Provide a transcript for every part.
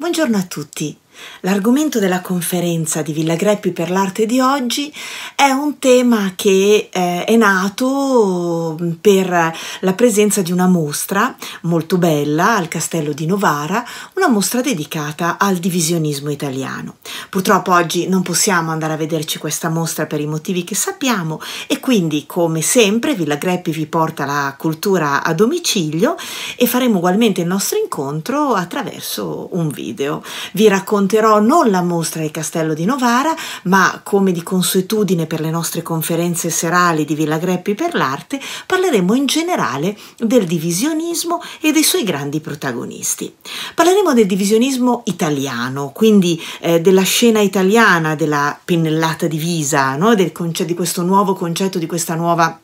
Buongiorno a tutti L'argomento della conferenza di Villa Greppi per l'arte di oggi è un tema che eh, è nato per la presenza di una mostra molto bella al Castello di Novara, una mostra dedicata al divisionismo italiano. Purtroppo oggi non possiamo andare a vederci questa mostra per i motivi che sappiamo e quindi come sempre Villa Greppi vi porta la cultura a domicilio e faremo ugualmente il nostro incontro attraverso un video. Vi racconto racconterò non la mostra del Castello di Novara, ma come di consuetudine per le nostre conferenze serali di Villa Greppi per l'arte, parleremo in generale del divisionismo e dei suoi grandi protagonisti. Parleremo del divisionismo italiano, quindi eh, della scena italiana, della pennellata divisa, no? del di questo nuovo concetto, di questa nuova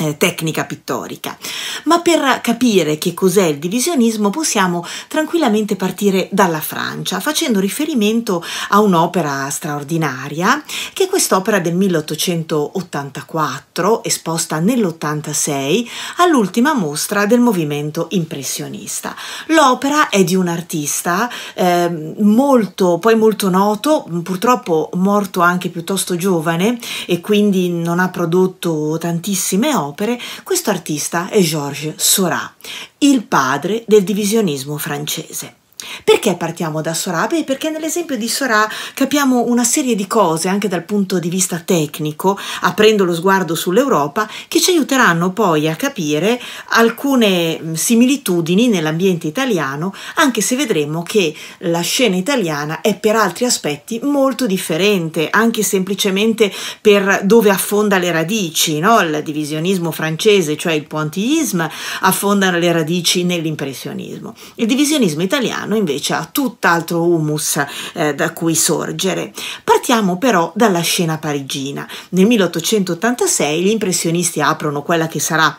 eh, tecnica pittorica. Ma per capire che cos'è il divisionismo possiamo tranquillamente partire dalla Francia, facendo riferimento a un'opera straordinaria, che è quest'opera del 1884, esposta nell'86 all'ultima mostra del movimento impressionista. L'opera è di un artista eh, molto, poi molto noto, purtroppo morto anche piuttosto giovane e quindi non ha prodotto tantissime opere, opere, questo artista è Georges Seurat, il padre del divisionismo francese. Perché partiamo da Sora? Beh, perché nell'esempio di Sora capiamo una serie di cose, anche dal punto di vista tecnico, aprendo lo sguardo sull'Europa, che ci aiuteranno poi a capire alcune mm, similitudini nell'ambiente italiano, anche se vedremo che la scena italiana è per altri aspetti molto differente, anche semplicemente per dove affonda le radici, no? il divisionismo francese, cioè il pointillisme, affondano le radici nell'impressionismo. Il divisionismo italiano invece ha tutt'altro humus eh, da cui sorgere. Partiamo però dalla scena parigina. Nel 1886 gli impressionisti aprono quella che sarà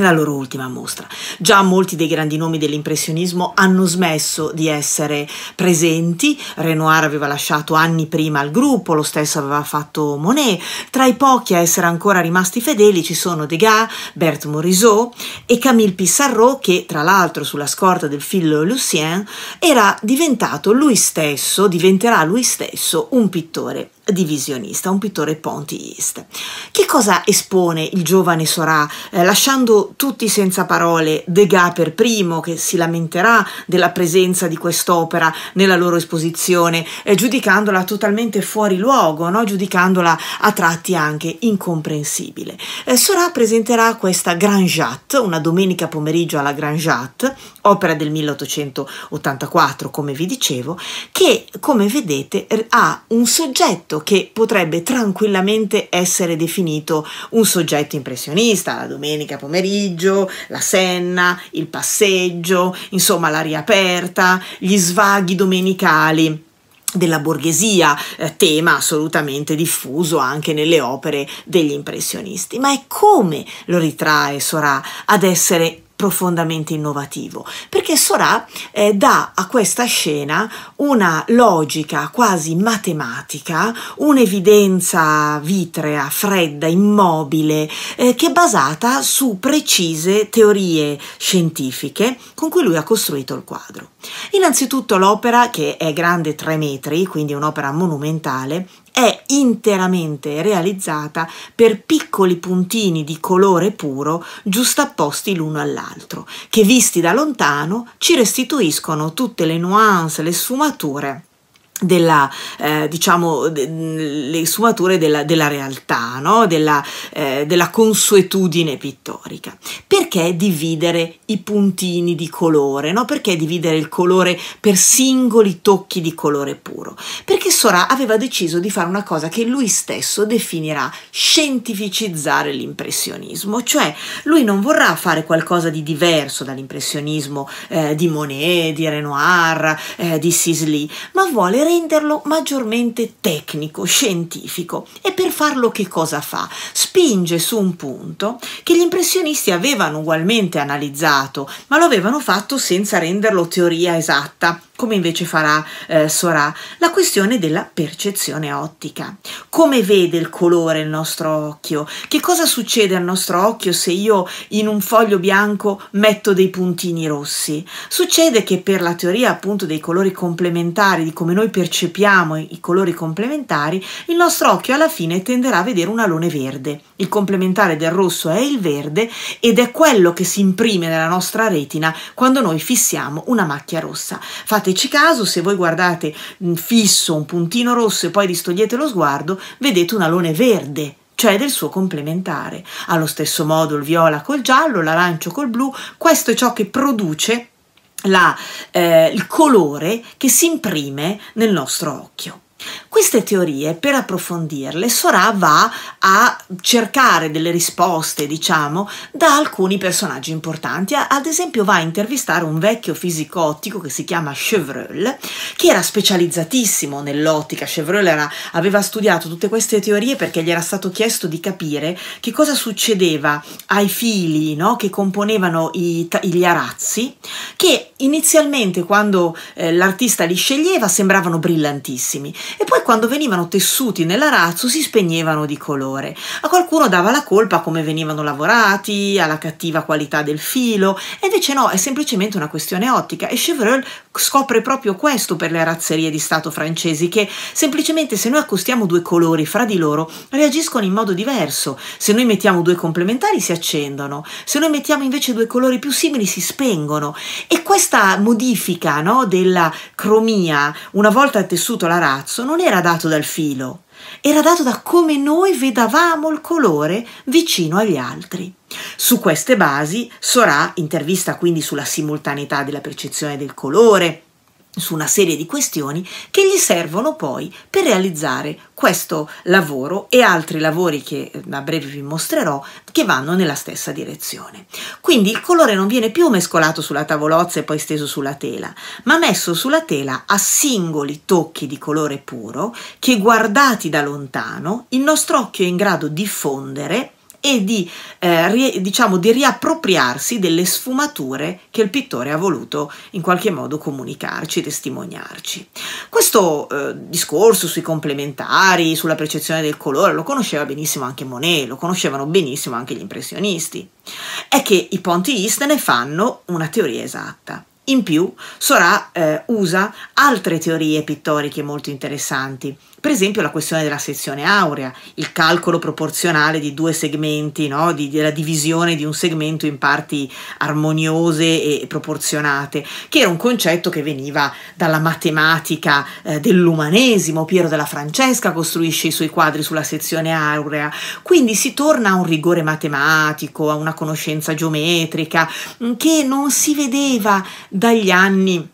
nella loro ultima mostra. Già molti dei grandi nomi dell'impressionismo hanno smesso di essere presenti, Renoir aveva lasciato anni prima il gruppo, lo stesso aveva fatto Monet, tra i pochi a essere ancora rimasti fedeli ci sono Degas, Berthe Morisot e Camille Pissarro che tra l'altro sulla scorta del figlio Lucien era diventato lui stesso, diventerà lui stesso un pittore divisionista, un pittore pontiist. Che cosa espone il giovane Sorà, eh, lasciando tutti senza parole Degas per primo, che si lamenterà della presenza di quest'opera nella loro esposizione, eh, giudicandola totalmente fuori luogo, no? giudicandola a tratti anche incomprensibile. Eh, Sorà presenterà questa Grand Jatte, una domenica pomeriggio alla Grand Jatte, opera del 1884, come vi dicevo, che, come vedete, ha un soggetto che potrebbe tranquillamente essere definito un soggetto impressionista, la domenica pomeriggio, la senna, il passeggio, insomma l'aria aperta, gli svaghi domenicali della borghesia, eh, tema assolutamente diffuso anche nelle opere degli impressionisti. Ma è come lo ritrae Sora ad essere profondamente innovativo, perché Sora eh, dà a questa scena una logica quasi matematica, un'evidenza vitrea, fredda, immobile, eh, che è basata su precise teorie scientifiche con cui lui ha costruito il quadro. Innanzitutto l'opera, che è grande 3 metri, quindi un'opera monumentale, è interamente realizzata per piccoli puntini di colore puro giustapposti l'uno all'altro, che visti da lontano ci restituiscono tutte le nuance, le sfumature della, eh, diciamo, de, le sfumature della, della realtà, no? della, eh, della, consuetudine pittorica. Perché dividere i puntini di colore? No? Perché dividere il colore per singoli tocchi di colore puro? Perché Sora aveva deciso di fare una cosa che lui stesso definirà scientificizzare l'impressionismo, cioè lui non vorrà fare qualcosa di diverso dall'impressionismo eh, di Monet, di Renoir, eh, di Sisley, ma vuole renderlo maggiormente tecnico, scientifico. E per farlo che cosa fa? Spinge su un punto che gli impressionisti avevano ugualmente analizzato, ma lo avevano fatto senza renderlo teoria esatta come invece farà eh, Sora, la questione della percezione ottica. Come vede il colore il nostro occhio? Che cosa succede al nostro occhio se io in un foglio bianco metto dei puntini rossi? Succede che per la teoria appunto dei colori complementari, di come noi percepiamo i, colori complementari, il nostro occhio alla fine tenderà a vedere un alone verde. Il complementare del rosso è il verde ed è quello che si imprime nella nostra retina quando noi fissiamo una macchia rossa. Fate fateci caso, se voi guardate fisso un puntino rosso e poi distogliete lo sguardo, vedete un alone verde cioè del suo complementare. Allo stesso modo il viola col giallo, l'arancio col blu, questo è ciò che produce la, eh, il colore che si imprime nel nostro occhio. Queste teorie, per approfondirle, Sora va a cercare delle risposte, diciamo, da alcuni personaggi importanti. Ad esempio va a intervistare un vecchio fisico ottico che si chiama Chevreul, che era specializzatissimo nell'ottica. Chevreul era, aveva studiato tutte queste teorie perché gli era stato chiesto di capire che cosa succedeva ai fili no? che componevano i, gli arazzi, che inizialmente quando eh, l'artista li sceglieva sembravano brillantissimi e poi quando venivano tessuti nell'arazzo si spegnevano di colore. A qualcuno dava la colpa a come venivano lavorati, alla cattiva qualità del filo, e invece no, è semplicemente una questione ottica e Chevreul scopre proprio questo per le arazzerie di Stato francesi che semplicemente se noi accostiamo due colori fra di loro reagiscono in modo diverso, se noi mettiamo due complementari si accendono, se noi mettiamo invece due colori più simili si spengono e questa modifica no, della cromia una volta tessuto l'arazzo rosso non era dato dal filo, era dato da come noi vedavamo il colore vicino agli altri. Su queste basi Sorà intervista quindi sulla simultaneità della percezione del colore, su una serie di questioni che gli servono poi per realizzare questo lavoro e altri lavori che eh, a breve vi mostrerò che vanno nella stessa direzione. Quindi il colore non viene più mescolato sulla tavolozza e poi steso sulla tela, ma messo sulla tela a singoli tocchi di colore puro che guardati da lontano il nostro occhio è in grado di fondere e di, eh, diciamo, di riappropriarsi delle sfumature che il pittore ha voluto in qualche modo comunicarci, testimoniarci. Questo eh, discorso sui complementari, sulla percezione del colore, lo conosceva benissimo anche Monet, lo conoscevano benissimo anche gli impressionisti. È che i Ponti East ne fanno una teoria esatta. In più, Sora eh, usa altre teorie pittoriche molto interessanti, per esempio la questione della sezione aurea, il calcolo proporzionale di due segmenti, no? di, della divisione di un segmento in parti armoniose e proporzionate, che era un concetto che veniva dalla matematica eh, dell'umanesimo. Piero della Francesca costruisce i suoi quadri sulla sezione aurea, quindi si torna a un rigore matematico, a una conoscenza geometrica che non si vedeva dagli anni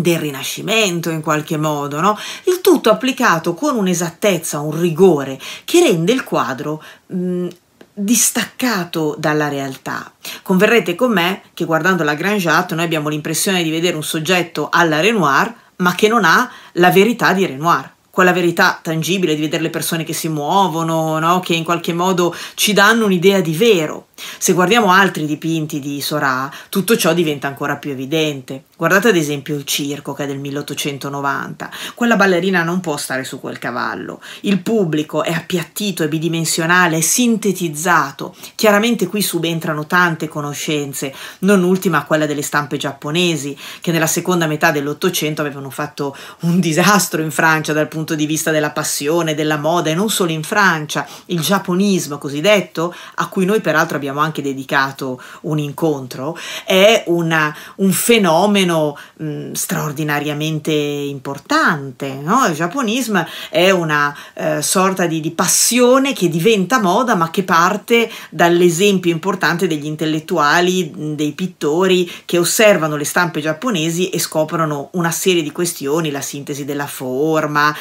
del Rinascimento in qualche modo, no? il tutto applicato con un'esattezza, un rigore che rende il quadro mh, distaccato dalla realtà. Converrete con me che guardando la Grand Jatte noi abbiamo l'impressione di vedere un soggetto alla Renoir ma che non ha la verità di Renoir quella verità tangibile di vedere le persone che si muovono, no? che in qualche modo ci danno un'idea di vero. Se guardiamo altri dipinti di Sora, tutto ciò diventa ancora più evidente. Guardate ad esempio il circo che è del 1890. Quella ballerina non può stare su quel cavallo. Il pubblico è appiattito, è bidimensionale, è sintetizzato. Chiaramente qui subentrano tante conoscenze, non ultima quella delle stampe giapponesi, che nella seconda metà dell'Ottocento avevano fatto un disastro in Francia dal punto di vista della passione, della moda e non solo in Francia. Il giapponismo cosiddetto, a cui noi peraltro abbiamo anche dedicato un incontro, è una, un fenomeno fenomeno mh, straordinariamente importante. No? Il giapponismo è una eh, sorta di, di, passione che diventa moda ma che parte dall'esempio importante degli intellettuali, dei pittori che osservano le stampe giapponesi e scoprono una serie di questioni, la sintesi della forma,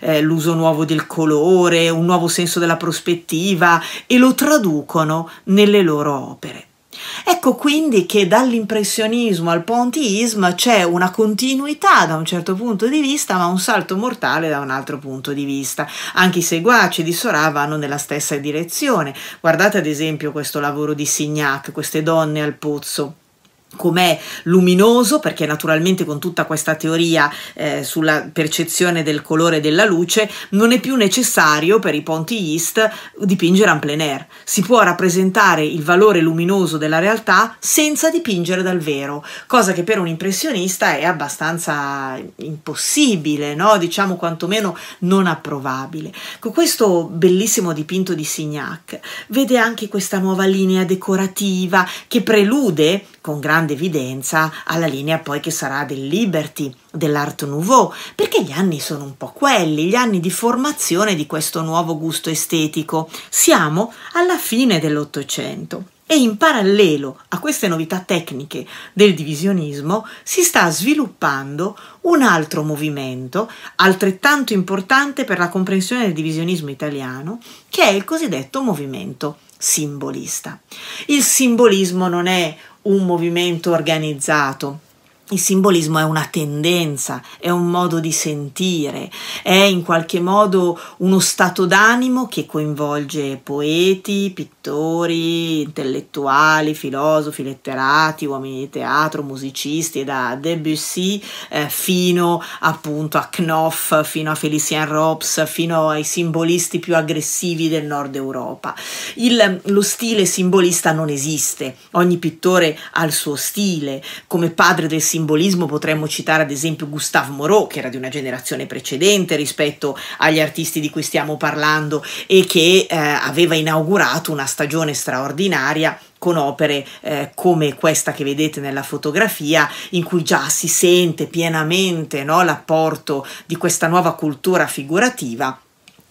eh, l'uso eh, nuovo del colore, un nuovo senso della prospettiva e lo traducono nelle loro opere. Ecco quindi che dall'impressionismo al pontiismo c'è una continuità da un certo punto di vista, ma un salto mortale da un altro punto di vista. Anche i seguaci di Sorà vanno nella stessa direzione. Guardate ad esempio questo lavoro di Signac, queste donne al pozzo com'è luminoso, perché naturalmente con tutta questa teoria eh, sulla percezione del colore della luce non è più necessario per i pontiist dipingere en plein air. Si può rappresentare il valore luminoso della realtà senza dipingere dal vero, cosa che per un impressionista è abbastanza impossibile, no? diciamo quantomeno non approvabile. Con questo bellissimo dipinto di Signac vede anche questa nuova linea decorativa che prelude con grande evidenza alla linea poi che sarà del Liberty, dell'Art Nouveau, perché gli anni sono un po' quelli, gli anni di formazione di questo nuovo gusto estetico. Siamo alla fine dell'Ottocento. E in parallelo a queste novità tecniche del divisionismo si sta sviluppando un altro movimento altrettanto importante per la comprensione del divisionismo italiano, che è il cosiddetto movimento simbolista. Il simbolismo non è un movimento organizzato. Il simbolismo è una tendenza, è un modo di sentire, è in qualche modo uno stato d'animo che coinvolge poeti, pittori, intellettuali, filosofi, letterati, uomini di teatro, musicisti, da Debussy eh, fino appunto a Knopf, fino a Felicien Rops, fino ai simbolisti più aggressivi del nord Europa. Il, lo stile simbolista non esiste, ogni pittore ha il suo stile, come padre del simbolismo simbolismo potremmo citare ad esempio Gustave Moreau, che era di una generazione precedente rispetto agli artisti di cui stiamo parlando e che eh, aveva inaugurato una stagione straordinaria con opere eh, come questa che vedete nella fotografia, in cui già si sente pienamente no, l'apporto di questa nuova cultura figurativa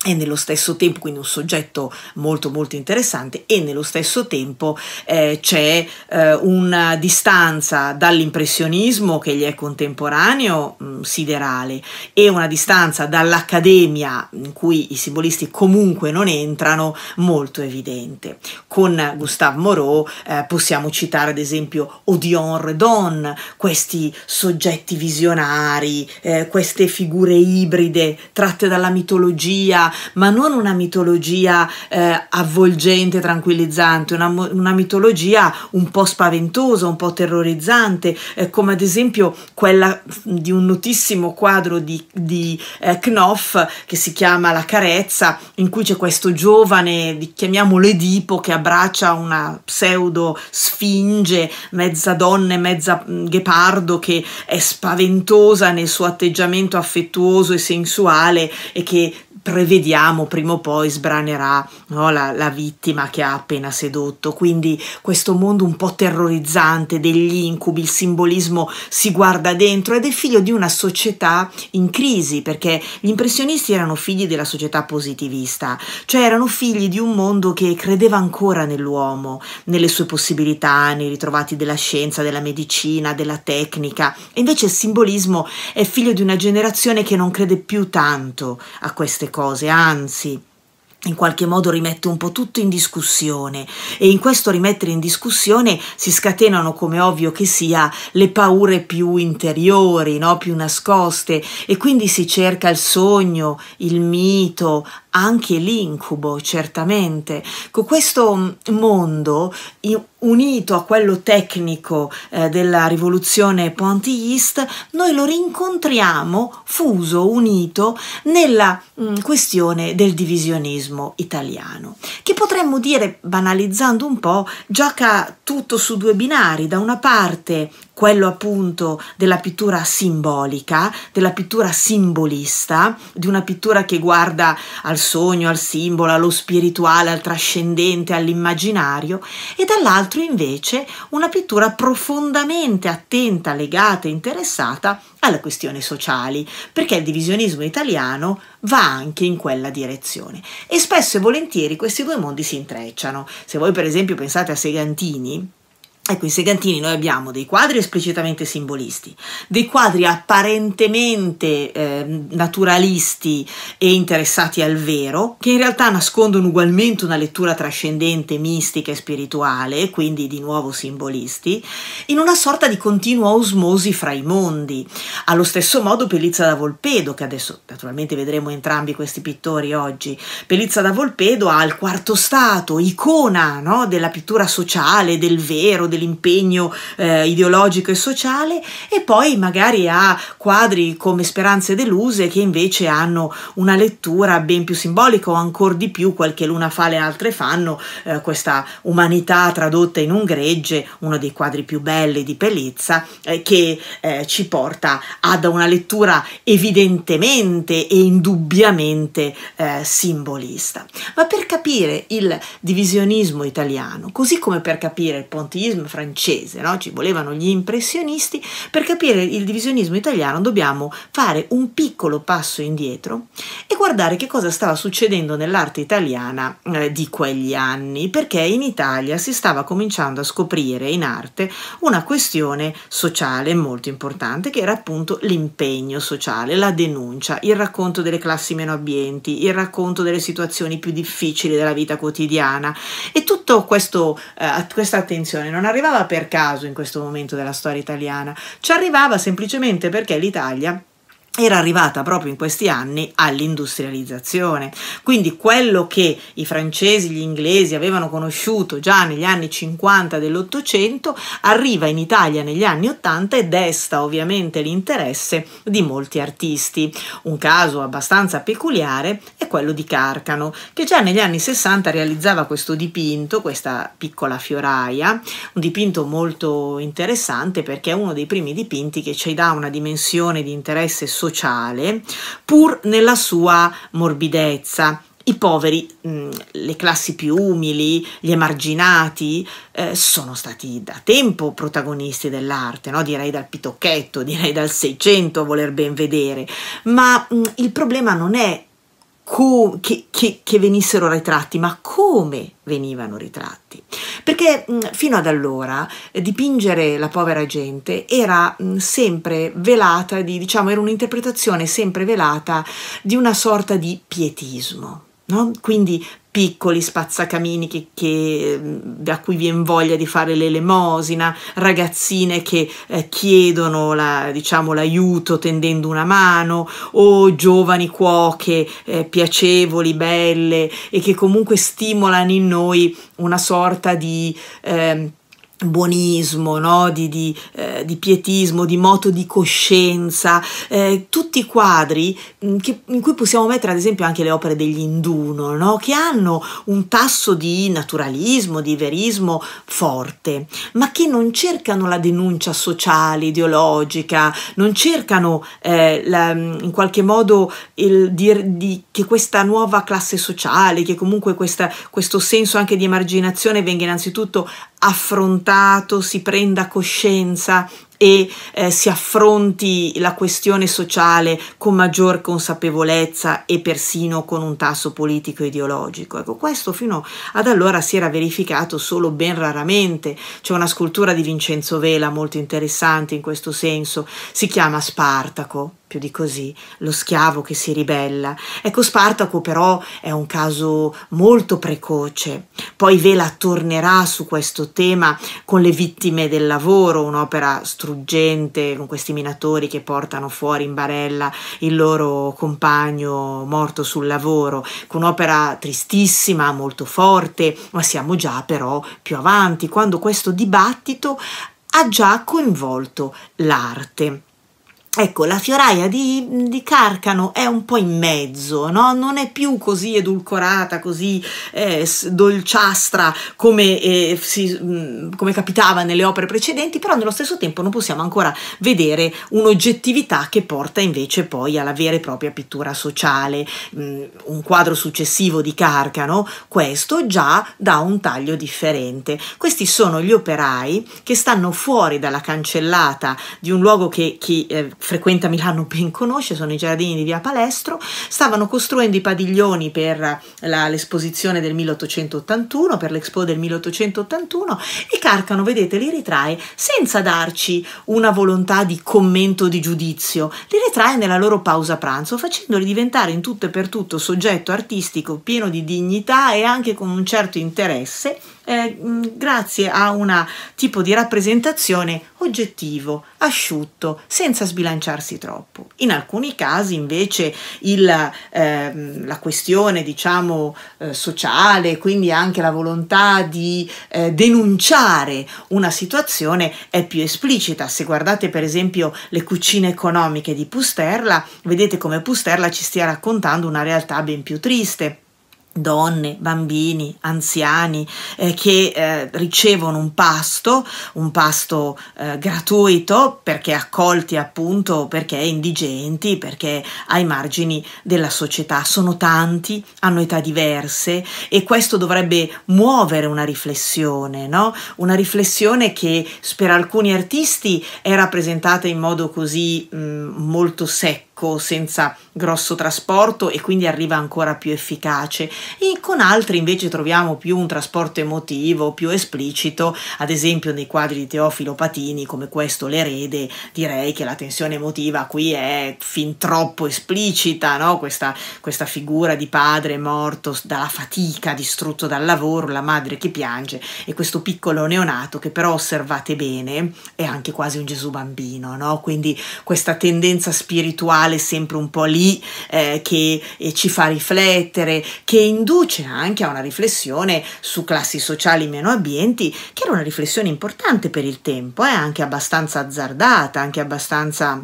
e nello stesso tempo, quindi un soggetto molto molto interessante, e nello stesso tempo eh, c'è eh, una distanza dall'impressionismo che gli è contemporaneo, mh, mm, siderale, e una distanza dall'accademia in cui i simbolisti comunque non entrano, molto evidente. Con Gustave Moreau eh, possiamo citare ad esempio Odion Redon, questi soggetti visionari, eh, queste figure ibride tratte dalla mitologia, ma non una mitologia eh, avvolgente, tranquillizzante, una, una, mitologia un po' spaventosa, un po' terrorizzante, eh, come ad esempio quella mm, di un notissimo quadro di, di eh, Knopf che si chiama La carezza, in cui c'è questo giovane, chiamiamolo Edipo, che abbraccia una pseudo sfinge, mezza donna e mezza mm, ghepardo, che è spaventosa nel suo atteggiamento affettuoso e sensuale e che prevediamo prima o poi sbranerà no, la, la vittima che ha appena sedotto. Quindi questo mondo un po' terrorizzante degli incubi, il simbolismo si guarda dentro ed è figlio di una società in crisi perché gli impressionisti erano figli della società positivista, cioè erano figli di un mondo che credeva ancora nell'uomo, nelle sue possibilità, nei ritrovati della scienza, della medicina, della tecnica. E invece il simbolismo è figlio di una generazione che non crede più tanto a queste cose cose, anzi in qualche modo rimette un po' tutto in discussione e in questo rimettere in discussione si scatenano, come ovvio che sia, le paure più interiori, no? più nascoste e quindi si cerca il sogno, il mito, anche l'incubo, certamente. Con questo mm, mondo unito a quello tecnico eh, della rivoluzione pontiist, noi lo rincontriamo fuso, unito nella mh, mm, questione del divisionismo italiano, che potremmo dire, banalizzando un po', gioca tutto su due binari, da una parte quello appunto della pittura simbolica, della pittura simbolista, di una pittura che guarda al sogno, al simbolo, allo spirituale, al trascendente, all'immaginario, e dall'altro invece una pittura profondamente attenta, legata e interessata alle questioni sociali, perché il divisionismo italiano va anche in quella direzione. E spesso e volentieri questi due mondi si intrecciano. Se voi per esempio pensate a Segantini, Ecco, in Segantini noi abbiamo dei quadri esplicitamente simbolisti, dei quadri apparentemente eh, naturalisti e interessati al vero, che in realtà nascondono ugualmente una lettura trascendente, mistica e spirituale, quindi di nuovo simbolisti, in una sorta di continua osmosi fra i mondi. Allo stesso modo Pellizza da Volpedo, che adesso naturalmente vedremo entrambi questi pittori oggi, Pellizza da Volpedo ha il quarto stato, icona no? della pittura sociale, del vero, del dell'impegno eh, ideologico e sociale e poi magari a quadri come Speranze deluse che invece hanno una lettura ben più simbolica o ancora di più quel che l'una fa le altre fanno, eh, questa umanità tradotta in un gregge, uno dei quadri più belli di Pelizza eh, che eh, ci porta ad una lettura evidentemente e indubbiamente eh, simbolista. Ma per capire il divisionismo italiano, così come per capire il pontismo francese, no? ci volevano gli impressionisti, per capire il divisionismo italiano dobbiamo fare un piccolo passo indietro e guardare che cosa stava succedendo nell'arte italiana eh, di quegli anni, perché in Italia si stava cominciando a scoprire in arte una questione sociale molto importante che era appunto l'impegno sociale, la denuncia, il racconto delle classi meno abbienti, il racconto delle situazioni più difficili della vita quotidiana e tutto questo, eh, questa attenzione non arrivava per caso in questo momento della storia italiana, ci arrivava semplicemente perché l'Italia era arrivata proprio in questi anni all'industrializzazione. Quindi quello che i francesi, gli inglesi avevano conosciuto già negli anni 50 dell'Ottocento arriva in Italia negli anni 80 e desta ovviamente l'interesse di molti artisti. Un caso abbastanza peculiare è quello di Carcano, che già negli anni 60 realizzava questo dipinto, questa piccola fioraia, un dipinto molto interessante perché è uno dei primi dipinti che ci dà una dimensione di interesse sociale sociale, pur nella sua morbidezza. I poveri, mm, le classi più umili, gli emarginati, eh, sono stati da tempo protagonisti dell'arte, no? direi dal Pitocchetto, direi dal Seicento a voler ben vedere, ma mh, mm, il problema non è co- che, che, che venissero ritratti, ma come venivano ritratti. Perché fino ad allora eh, dipingere la povera gente era sempre velata, di, diciamo, era un'interpretazione sempre velata di una sorta di pietismo. No? Quindi piccoli spazzacamini che, che, da cui viene voglia di fare l'elemosina, ragazzine che eh, chiedono la, diciamo, l'aiuto tendendo una mano, o giovani cuoche eh, piacevoli, belle e che comunque stimolano in noi una sorta di... Eh, buonismo, no? di, di, eh, di, pietismo, di moto di coscienza, eh, tutti quadri mm, che, in cui possiamo mettere ad esempio anche le opere degli induno, no? che hanno un tasso di naturalismo, di verismo forte, ma che non cercano la denuncia sociale, ideologica, non cercano eh, la, mm, in qualche modo il, di, di, che questa nuova classe sociale, che comunque questa, questo senso anche di emarginazione venga innanzitutto affrontato, si prenda coscienza e eh, si affronti la questione sociale con maggior consapevolezza e persino con un tasso politico ideologico. Ecco, questo fino ad allora si era verificato solo ben raramente. C'è una scultura di Vincenzo Vela molto interessante in questo senso, si chiama Spartaco più di così, lo schiavo che si ribella. Ecco, Spartaco però è un caso molto precoce. Poi Vela tornerà su questo tema con le vittime del lavoro, un'opera struggente con questi minatori che portano fuori in barella il loro compagno morto sul lavoro, con un'opera tristissima, molto forte, ma siamo già però più avanti, quando questo dibattito ha già coinvolto l'arte. Ecco, la fioraia di, di, Carcano è un po' in mezzo, no? non è più così edulcorata, così eh, dolciastra come, eh, si, mh, mm, come, capitava nelle opere precedenti, però nello stesso tempo non possiamo ancora vedere un'oggettività che porta invece poi alla vera e propria pittura sociale. Mh, mm, un quadro successivo di Carcano, questo già dà un taglio differente. Questi sono gli operai che stanno fuori dalla cancellata di un luogo che chi... Eh, frequenta Milano ben conosce, sono i giardini di via Palestro, stavano costruendo i padiglioni per eh, la, l'esposizione del 1881, per l'Expo del 1881 e Carcano, vedete, li ritrae senza darci una volontà di commento di giudizio, li ritrae nella loro pausa pranzo, facendoli diventare in tutto e per tutto soggetto artistico pieno di dignità e anche con un certo interesse eh, mm, grazie a un tipo di rappresentazione oggettivo, asciutto, senza sbilanciarsi troppo. In alcuni casi invece il, eh, la questione diciamo eh, sociale, quindi anche la volontà di eh, denunciare una situazione è più esplicita. Se guardate per esempio le cucine economiche di Pusterla, vedete come Pusterla ci stia raccontando una realtà ben più triste donne, bambini, anziani eh, che eh, ricevono un pasto, un pasto eh, gratuito perché accolti appunto perché indigenti, perché ai margini della società. Sono tanti, hanno età diverse e questo dovrebbe muovere una riflessione, no? una riflessione che per alcuni artisti è rappresentata in modo così mh, mm, molto secco secco, senza grosso trasporto e quindi arriva ancora più efficace. E con altri invece troviamo più un trasporto emotivo, più esplicito, ad esempio nei quadri di Teofilo Patini come questo L'erede, direi che la tensione emotiva qui è fin troppo esplicita, no? questa, questa figura di padre morto dalla fatica, distrutto dal lavoro, la madre che piange e questo piccolo neonato che però osservate bene è anche quasi un Gesù bambino, no? quindi questa tendenza spirituale morale sempre un po' lì eh, che eh, ci fa riflettere, che induce anche a una riflessione su classi sociali meno abbienti, che era una riflessione importante per il tempo, eh, anche abbastanza azzardata, anche abbastanza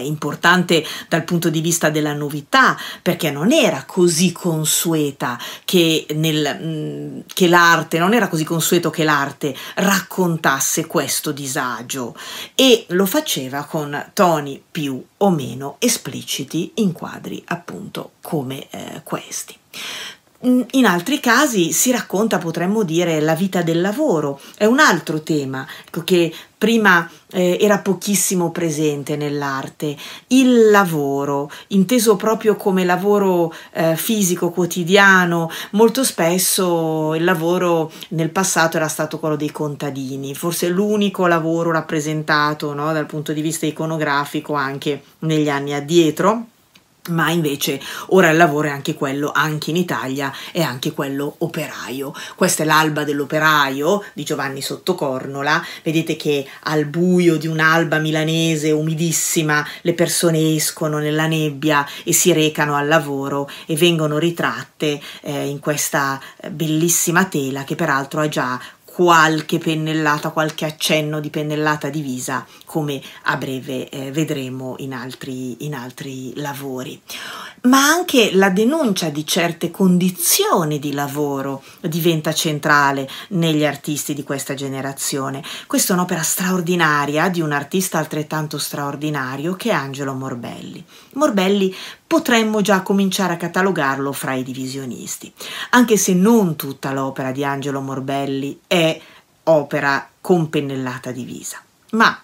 importante dal punto di vista della novità, perché non era così consueta che, nel, mm, che l'arte, non era così consueto che l'arte raccontasse questo disagio e lo faceva con toni più o meno espliciti in quadri appunto come eh, questi. In altri casi si racconta, potremmo dire, la vita del lavoro, è un altro tema ecco, che prima eh, era pochissimo presente nell'arte. Il lavoro, inteso proprio come lavoro eh, fisico quotidiano, molto spesso il lavoro nel passato era stato quello dei contadini, forse l'unico lavoro rappresentato no, dal punto di vista iconografico anche negli anni addietro ma invece ora il lavoro è anche quello, anche in Italia, è anche quello operaio. Questa è l'alba dell'operaio di Giovanni Sottocornola, vedete che al buio di un'alba milanese umidissima le persone escono nella nebbia e si recano al lavoro e vengono ritratte eh, in questa eh, bellissima tela che peraltro ha già qualche pennellata, qualche accenno di pennellata divisa come a breve eh, vedremo in altri, in altri lavori. Ma anche la denuncia di certe condizioni di lavoro diventa centrale negli artisti di questa generazione. Questa è un'opera straordinaria di un artista altrettanto straordinario che è Angelo Morbelli. Morbelli potremmo già cominciare a catalogarlo fra i divisionisti, anche se non tutta l'opera di Angelo Morbelli è opera con pennellata divisa. Ma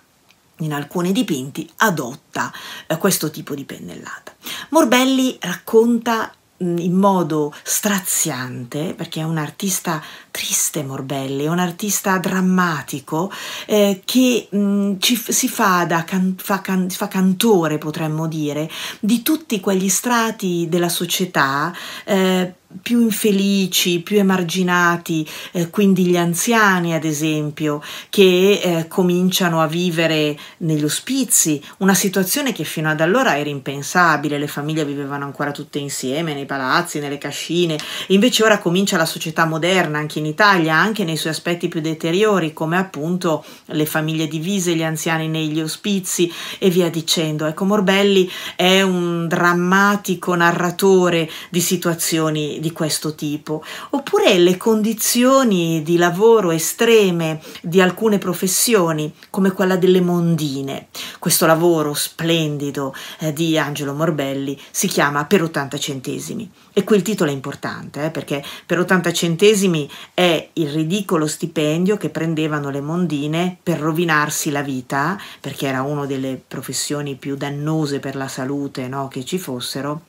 in alcuni dipinti adotta eh, questo tipo di pennellata. Morbelli racconta in modo straziante, perché è un artista triste Morbelli, è un artista drammatico eh, che mh, ci, si fa, da can, fa, can, fa, cantore, potremmo dire, di tutti quegli strati della società eh, più infelici, più emarginati, eh, quindi gli anziani ad esempio, che eh, cominciano a vivere negli ospizi, una situazione che fino ad allora era impensabile, le famiglie vivevano ancora tutte insieme nei palazzi, nelle cascine, invece ora comincia la società moderna anche in Italia, anche nei suoi aspetti più deteriori, come appunto le famiglie divise, gli anziani negli ospizi e via dicendo. Ecco, Morbelli è un drammatico narratore di situazioni di, questo tipo, oppure le condizioni di lavoro estreme di alcune professioni, come quella delle mondine. Questo lavoro splendido eh, di Angelo Morbelli si chiama Per 80 centesimi. E qui il titolo è importante, eh, perché per 80 centesimi è il ridicolo stipendio che prendevano le mondine per rovinarsi la vita, perché era una delle professioni più dannose per la salute no, che ci fossero,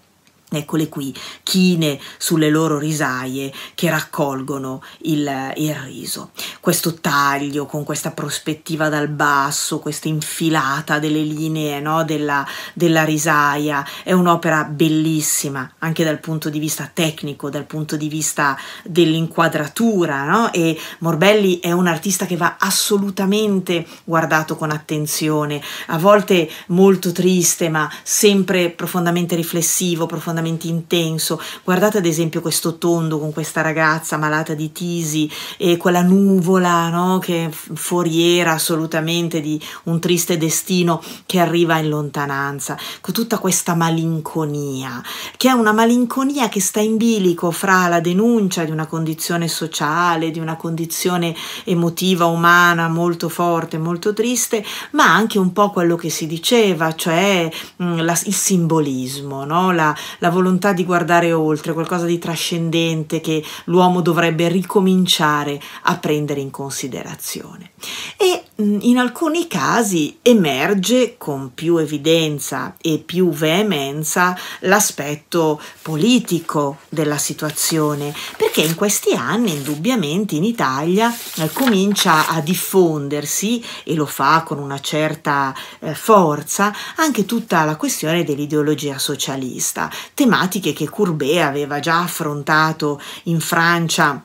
Eccole qui, chine sulle loro risaie che raccolgono il, il, riso. Questo taglio con questa prospettiva dal basso, questa infilata delle linee no, della, della risaia è un'opera bellissima anche dal punto di vista tecnico, dal punto di vista dell'inquadratura. No? E Morbelli è un artista che va assolutamente guardato con attenzione, a volte molto triste, ma sempre profondamente riflessivo, profondamente profondamente intenso. Guardate ad esempio questo tondo con questa ragazza malata di tisi e quella nuvola no? che foriera assolutamente di un triste destino che arriva in lontananza, con tutta questa malinconia, che è una malinconia che sta in bilico fra la denuncia di una condizione sociale, di una condizione emotiva umana molto forte, molto triste, ma anche un po' quello che si diceva, cioè mh, la, il simbolismo, no? la, la la volontà di guardare oltre, qualcosa di trascendente che l'uomo dovrebbe ricominciare a prendere in considerazione e mm, in alcuni casi emerge con più evidenza e più veemenza l'aspetto politico della situazione, perché in questi anni indubbiamente in Italia eh, comincia a diffondersi e lo fa con una certa eh, forza anche tutta la questione dell'ideologia socialista, tematiche che Courbet aveva già affrontato in Francia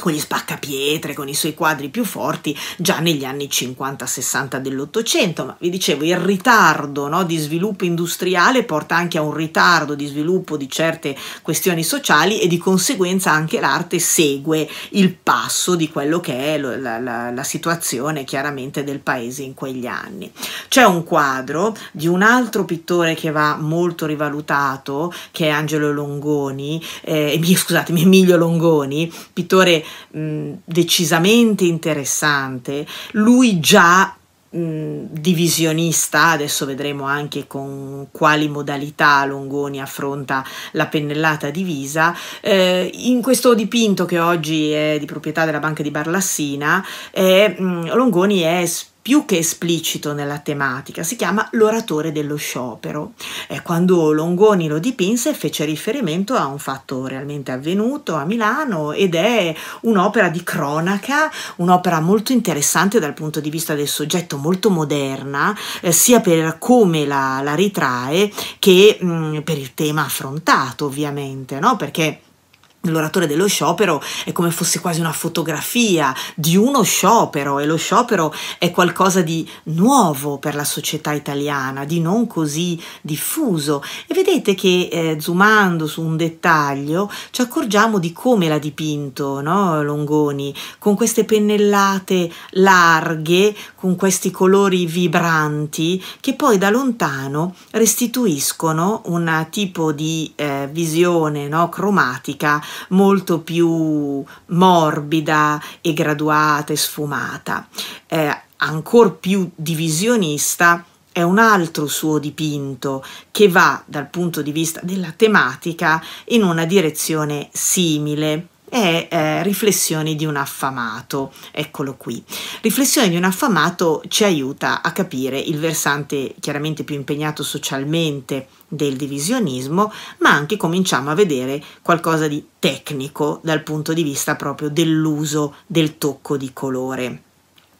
con gli spaccapietre, con i suoi quadri più forti già negli anni 50-60 dell'Ottocento, ma vi dicevo il ritardo no, di sviluppo industriale porta anche a un ritardo di sviluppo di certe questioni sociali e di conseguenza anche l'arte segue il passo di quello che è la, la, la situazione chiaramente del paese in quegli anni. C'è un quadro di un altro pittore che va molto rivalutato, che è Angelo Longoni, eh, scusatemi, Emilio Longoni, pittore mh, decisamente interessante, lui già divisionista, adesso vedremo anche con quali modalità Longoni affronta la pennellata divisa, eh, in questo dipinto che oggi è di proprietà della Banca di Barlassina, eh, Longoni è più che esplicito nella tematica, si chiama L'oratore dello sciopero. Eh, quando Longoni lo dipinse fece riferimento a un fatto realmente avvenuto a Milano ed è un'opera di cronaca, un'opera molto interessante dal punto di vista del soggetto, molto moderna, eh, sia per come la, la ritrae che mh, mm, per il tema affrontato ovviamente, no? perché L'oratore dello sciopero è come fosse quasi una fotografia di uno sciopero e lo sciopero è qualcosa di nuovo per la società italiana, di non così diffuso. E vedete che eh, zoomando su un dettaglio ci accorgiamo di come l'ha dipinto no? Longoni, con queste pennellate larghe, con questi colori vibranti che poi da lontano restituiscono un tipo di eh, visione no? cromatica molto più morbida e graduata e sfumata. Eh, ancora più divisionista è un altro suo dipinto che va dal punto di vista della tematica in una direzione simile è eh, Riflessioni di un affamato, eccolo qui. Riflessioni di un affamato ci aiuta a capire il versante chiaramente più impegnato socialmente del divisionismo, ma anche cominciamo a vedere qualcosa di tecnico dal punto di vista proprio dell'uso del tocco di colore.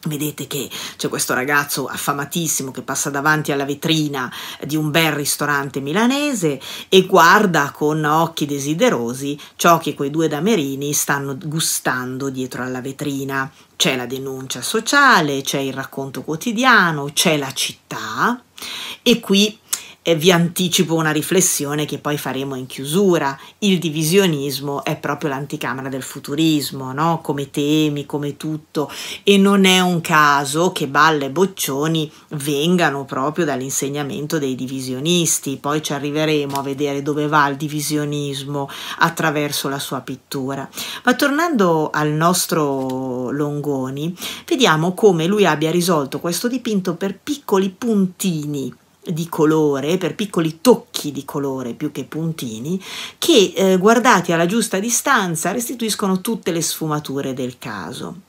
Vedete che c'è questo ragazzo affamatissimo che passa davanti alla vetrina di un bel ristorante milanese e guarda con occhi desiderosi ciò che quei due damerini stanno gustando dietro alla vetrina. C'è la denuncia sociale, c'è il racconto quotidiano, c'è la città e qui eh, vi anticipo una riflessione che poi faremo in chiusura. Il divisionismo è proprio l'anticamera del futurismo, no? come temi, come tutto, e non è un caso che Balle e Boccioni vengano proprio dall'insegnamento dei divisionisti. Poi ci arriveremo a vedere dove va il divisionismo attraverso la sua pittura. Ma tornando al nostro Longoni, vediamo come lui abbia risolto questo dipinto per piccoli puntini di colore, per piccoli tocchi di colore più che puntini, che eh, guardati alla giusta distanza restituiscono tutte le sfumature del caso.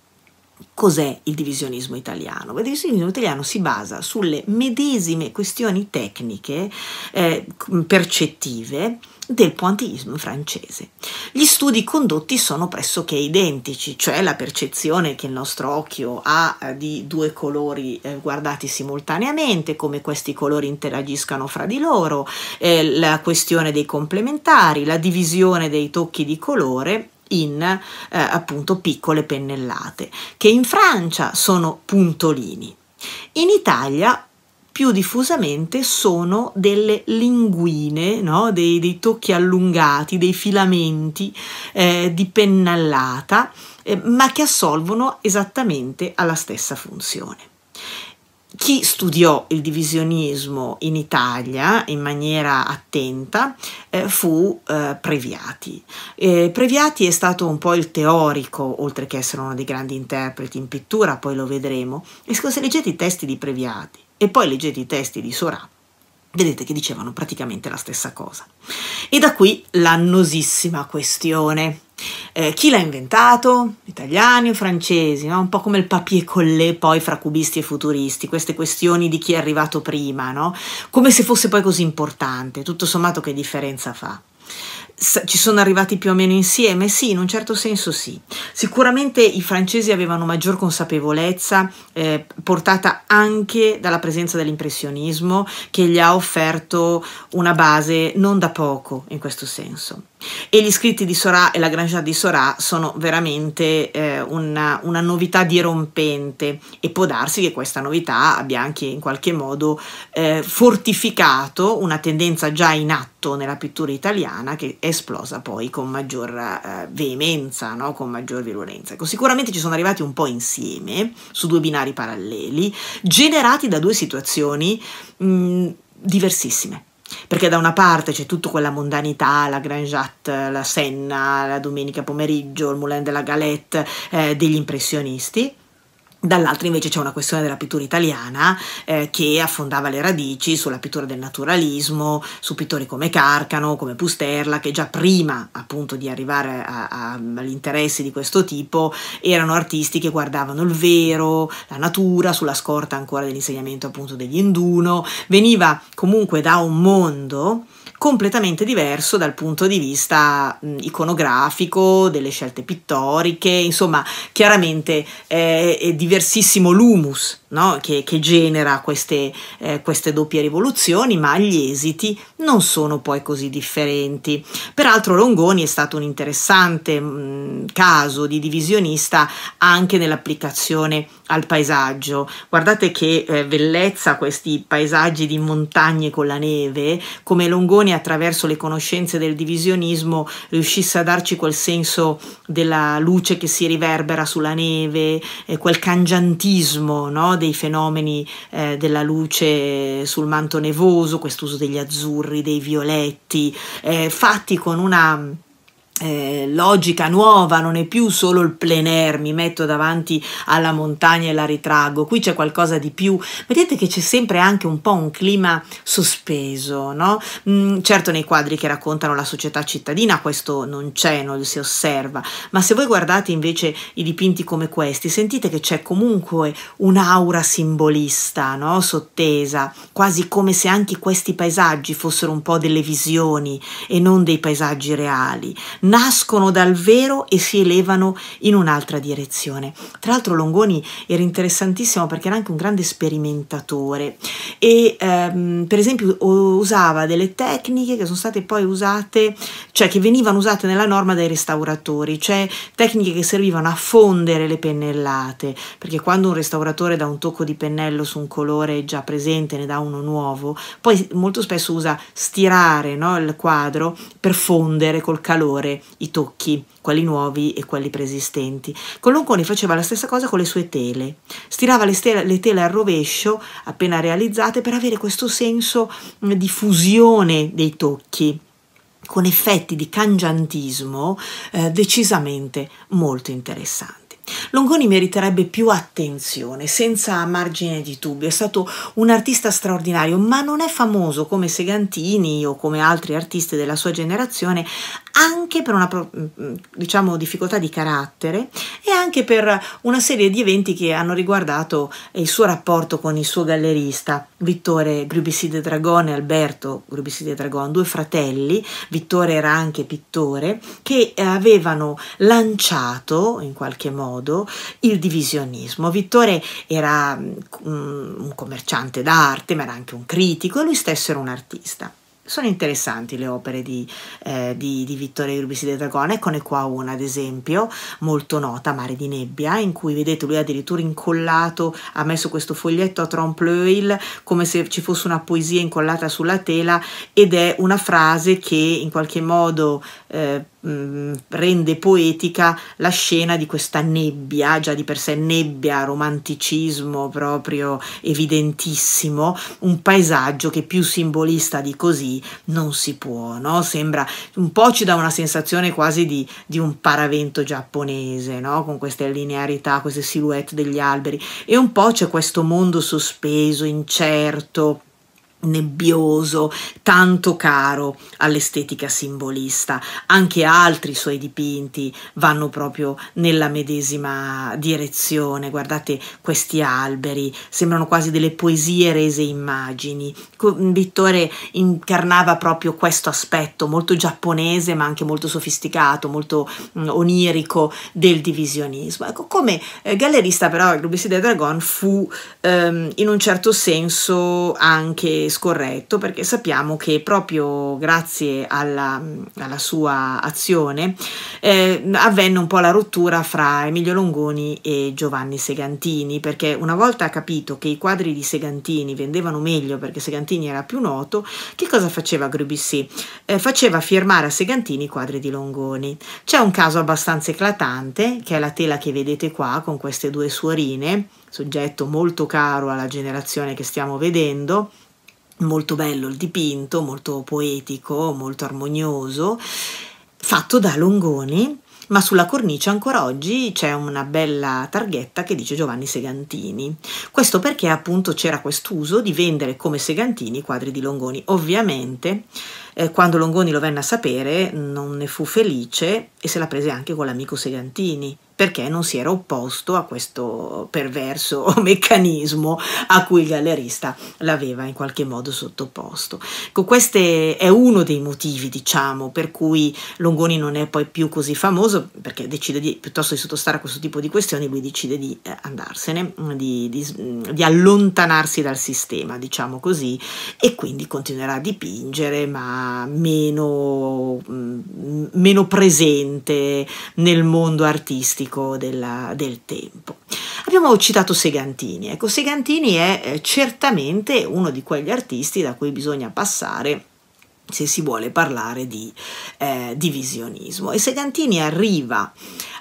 Cos'è il divisionismo italiano? Il divisionismo italiano si basa sulle medesime questioni tecniche eh, percettive del pointillismo francese. Gli studi condotti sono pressoché identici, cioè la percezione che il nostro occhio ha eh, di due colori eh, guardati simultaneamente, come questi colori interagiscano fra di loro, eh, la questione dei complementari, la divisione dei tocchi di colore in eh, appunto piccole pennellate, che in Francia sono puntolini. In Italia più diffusamente sono delle linguine, no? dei, dei, tocchi allungati, dei filamenti eh, di pennellata, eh, ma che assolvono esattamente alla stessa funzione. Chi studiò il divisionismo in Italia in maniera attenta eh, fu eh, Previati. Eh, Previati è stato un po' il teorico, oltre che essere uno dei grandi interpreti in pittura, poi lo vedremo. E se leggete i testi di Previati, e poi leggete i testi di Sora, vedete che dicevano praticamente la stessa cosa. E da qui l'annosissima questione. Eh, chi l'ha inventato? Italiani o francesi? No? Un po' come il papier collé poi fra cubisti e futuristi, queste questioni di chi è arrivato prima, no? come se fosse poi così importante, tutto sommato che differenza fa? ci sono arrivati più o meno insieme? Sì, in un certo senso sì. Sicuramente i francesi avevano maggior consapevolezza, eh, portata anche dalla presenza dell'impressionismo, che gli ha offerto una base non da poco in questo senso. E gli scritti di Sora e la Grangia di Sora sono veramente eh, una, una, novità dirompente e può darsi che questa novità abbia anche in qualche modo eh, fortificato una tendenza già in atto nella pittura italiana che è esplosa poi con maggior eh, veemenza, no? con maggior virulenza. Ecco, sicuramente ci sono arrivati un po' insieme, su due binari paralleli, generati da due situazioni mh, diversissime perché da una parte c'è tutta quella mondanità, la Grand Jatte, la Senna, la domenica pomeriggio, il Moulin de la Galette eh, degli impressionisti, Dall'altra invece c'è una questione della pittura italiana eh, che affondava le radici sulla pittura del naturalismo, su pittori come Carcano, come Pusterla, che già prima appunto di arrivare a, a, agli interessi di questo tipo erano artisti che guardavano il vero, la natura, sulla scorta ancora dell'insegnamento appunto degli induno, veniva comunque da un mondo completamente diverso dal punto di vista mh, iconografico, delle scelte pittoriche, insomma chiaramente eh, è diversissimo l'humus No, che, che, genera queste, eh, queste, doppie rivoluzioni, ma gli esiti non sono poi così differenti. Peraltro Longoni è stato un interessante mh, mm, caso di divisionista anche nell'applicazione al paesaggio. Guardate che eh, bellezza questi paesaggi di montagne con la neve, come Longoni attraverso le conoscenze del divisionismo riuscisse a darci quel senso della luce che si riverbera sulla neve, eh, quel cangiantismo no? dei fenomeni eh, della luce sul manto nevoso, quest'uso degli azzurri, dei violetti, eh, fatti con una eh, logica nuova, non è più solo il plein air, mi metto davanti alla montagna e la ritraggo, qui c'è qualcosa di più, vedete che c'è sempre anche un po' un clima sospeso, no? Mm, certo nei quadri che raccontano la società cittadina questo non c'è, non si osserva, ma se voi guardate invece i dipinti come questi, sentite che c'è comunque un'aura simbolista, no? Sottesa, quasi come se anche questi paesaggi fossero un po' delle visioni e non dei paesaggi reali nascono dal vero e si elevano in un'altra direzione. Tra l'altro Longoni era interessantissimo perché era anche un grande sperimentatore e ehm, per esempio usava delle tecniche che sono state poi usate, cioè che venivano usate nella norma dai restauratori, cioè tecniche che servivano a fondere le pennellate, perché quando un restauratore dà un tocco di pennello su un colore già presente, ne dà uno nuovo, poi molto spesso usa stirare no, il quadro per fondere col calore i tocchi, quelli nuovi e quelli preesistenti. Colonconi faceva la stessa cosa con le sue tele, stirava le, stele, le tele al rovescio appena realizzate per avere questo senso di fusione dei tocchi con effetti di cangiantismo eh, decisamente molto interessanti. Longoni meriterebbe più attenzione, senza margine di dubbio, è stato un artista straordinario, ma non è famoso come Segantini o come altri artisti della sua generazione, anche per una mm, mm, diciamo, difficoltà di carattere e anche per una serie di eventi che hanno riguardato il suo rapporto con il suo gallerista, Vittore Grubiside Dragone e Alberto Grubiside Dragone, due fratelli, Vittore era anche pittore, che avevano lanciato in qualche modo modo il divisionismo. Vittore era mm, un commerciante d'arte, ma era anche un critico e lui stesso era un artista. Sono interessanti le opere di, eh, di, di Vittore Urbisi de Dragone, eccone qua una ad esempio, molto nota, Mare di Nebbia, in cui vedete lui addirittura incollato, ha messo questo foglietto a trompe-l'œil come se ci fosse una poesia incollata sulla tela ed è una frase che in qualche modo... Eh, Mm, rende poetica la scena di questa nebbia, già di per sé nebbia, romanticismo proprio evidentissimo, un paesaggio che più simbolista di così non si può, no? Sembra un po' ci dà una sensazione quasi di, di un paravento giapponese, no? Con queste linearità, queste silhouette degli alberi e un po' c'è questo mondo sospeso, incerto, nebbioso, tanto caro all'estetica simbolista. Anche altri suoi dipinti vanno proprio nella medesima direzione. Guardate questi alberi, sembrano quasi delle poesie rese immagini. Vittore incarnava proprio questo aspetto molto giapponese, ma anche molto sofisticato, molto mm, onirico del divisionismo. Ecco, come eh, gallerista però il Rubissi de Dragon fu ehm, in un certo senso anche scorretto perché sappiamo che proprio grazie alla, alla sua azione eh, avvenne un po' la rottura fra Emilio Longoni e Giovanni Segantini perché una volta capito che i quadri di Segantini vendevano meglio perché Segantini era più noto, che cosa faceva Grubissi? Eh, faceva firmare a Segantini i quadri di Longoni. C'è un caso abbastanza eclatante che è la tela che vedete qua con queste due suorine, soggetto molto caro alla generazione che stiamo vedendo, molto bello il dipinto, molto poetico, molto armonioso, fatto da Longoni, ma sulla cornice ancora oggi c'è una bella targhetta che dice Giovanni Segantini. Questo perché appunto c'era quest'uso di vendere come Segantini i quadri di Longoni. Ovviamente eh, quando Longoni lo venne a sapere non ne fu felice e se la prese anche con l'amico Segantini, perché non si era opposto a questo perverso meccanismo a cui il gallerista l'aveva in qualche modo sottoposto. Ecco, questo è uno dei motivi, diciamo, per cui Longoni non è poi più così famoso, perché decide di, piuttosto di sottostare a questo tipo di questioni, lui decide di eh, andarsene, mm, di, di, mm, di allontanarsi dal sistema, diciamo così, e quindi continuerà a dipingere, ma meno, mm, meno presente nel mondo artistico storico della, del tempo. Abbiamo citato Segantini, ecco Segantini è eh, certamente uno di quegli artisti da cui bisogna passare se si vuole parlare di eh, divisionismo e Segantini arriva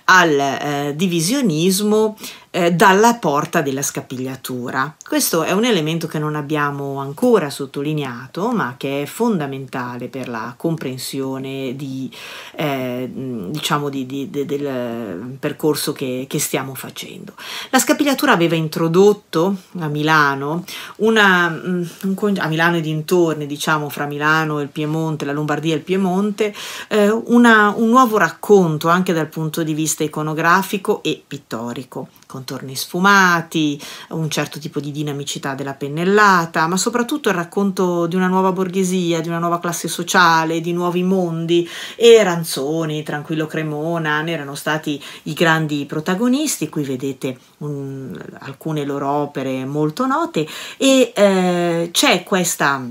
al eh, divisionismo eh, dalla porta della scapigliatura. Questo è un elemento che non abbiamo ancora sottolineato, ma che è fondamentale per la comprensione di, eh, diciamo di, di, del percorso che, che, stiamo facendo. La scapigliatura aveva introdotto a Milano, una, mm, un, a Milano e dintorni, diciamo fra Milano e il Piemonte, la Lombardia e il Piemonte, eh, una, un nuovo racconto anche dal punto di vista iconografico e pittorico contorni sfumati, un certo tipo di dinamicità della pennellata, ma soprattutto il racconto di una nuova borghesia, di una nuova classe sociale, di nuovi mondi e Ranzoni, Tranquillo Cremona, ne erano stati i grandi protagonisti, qui vedete un, mm, alcune loro opere molto note e eh, c'è questa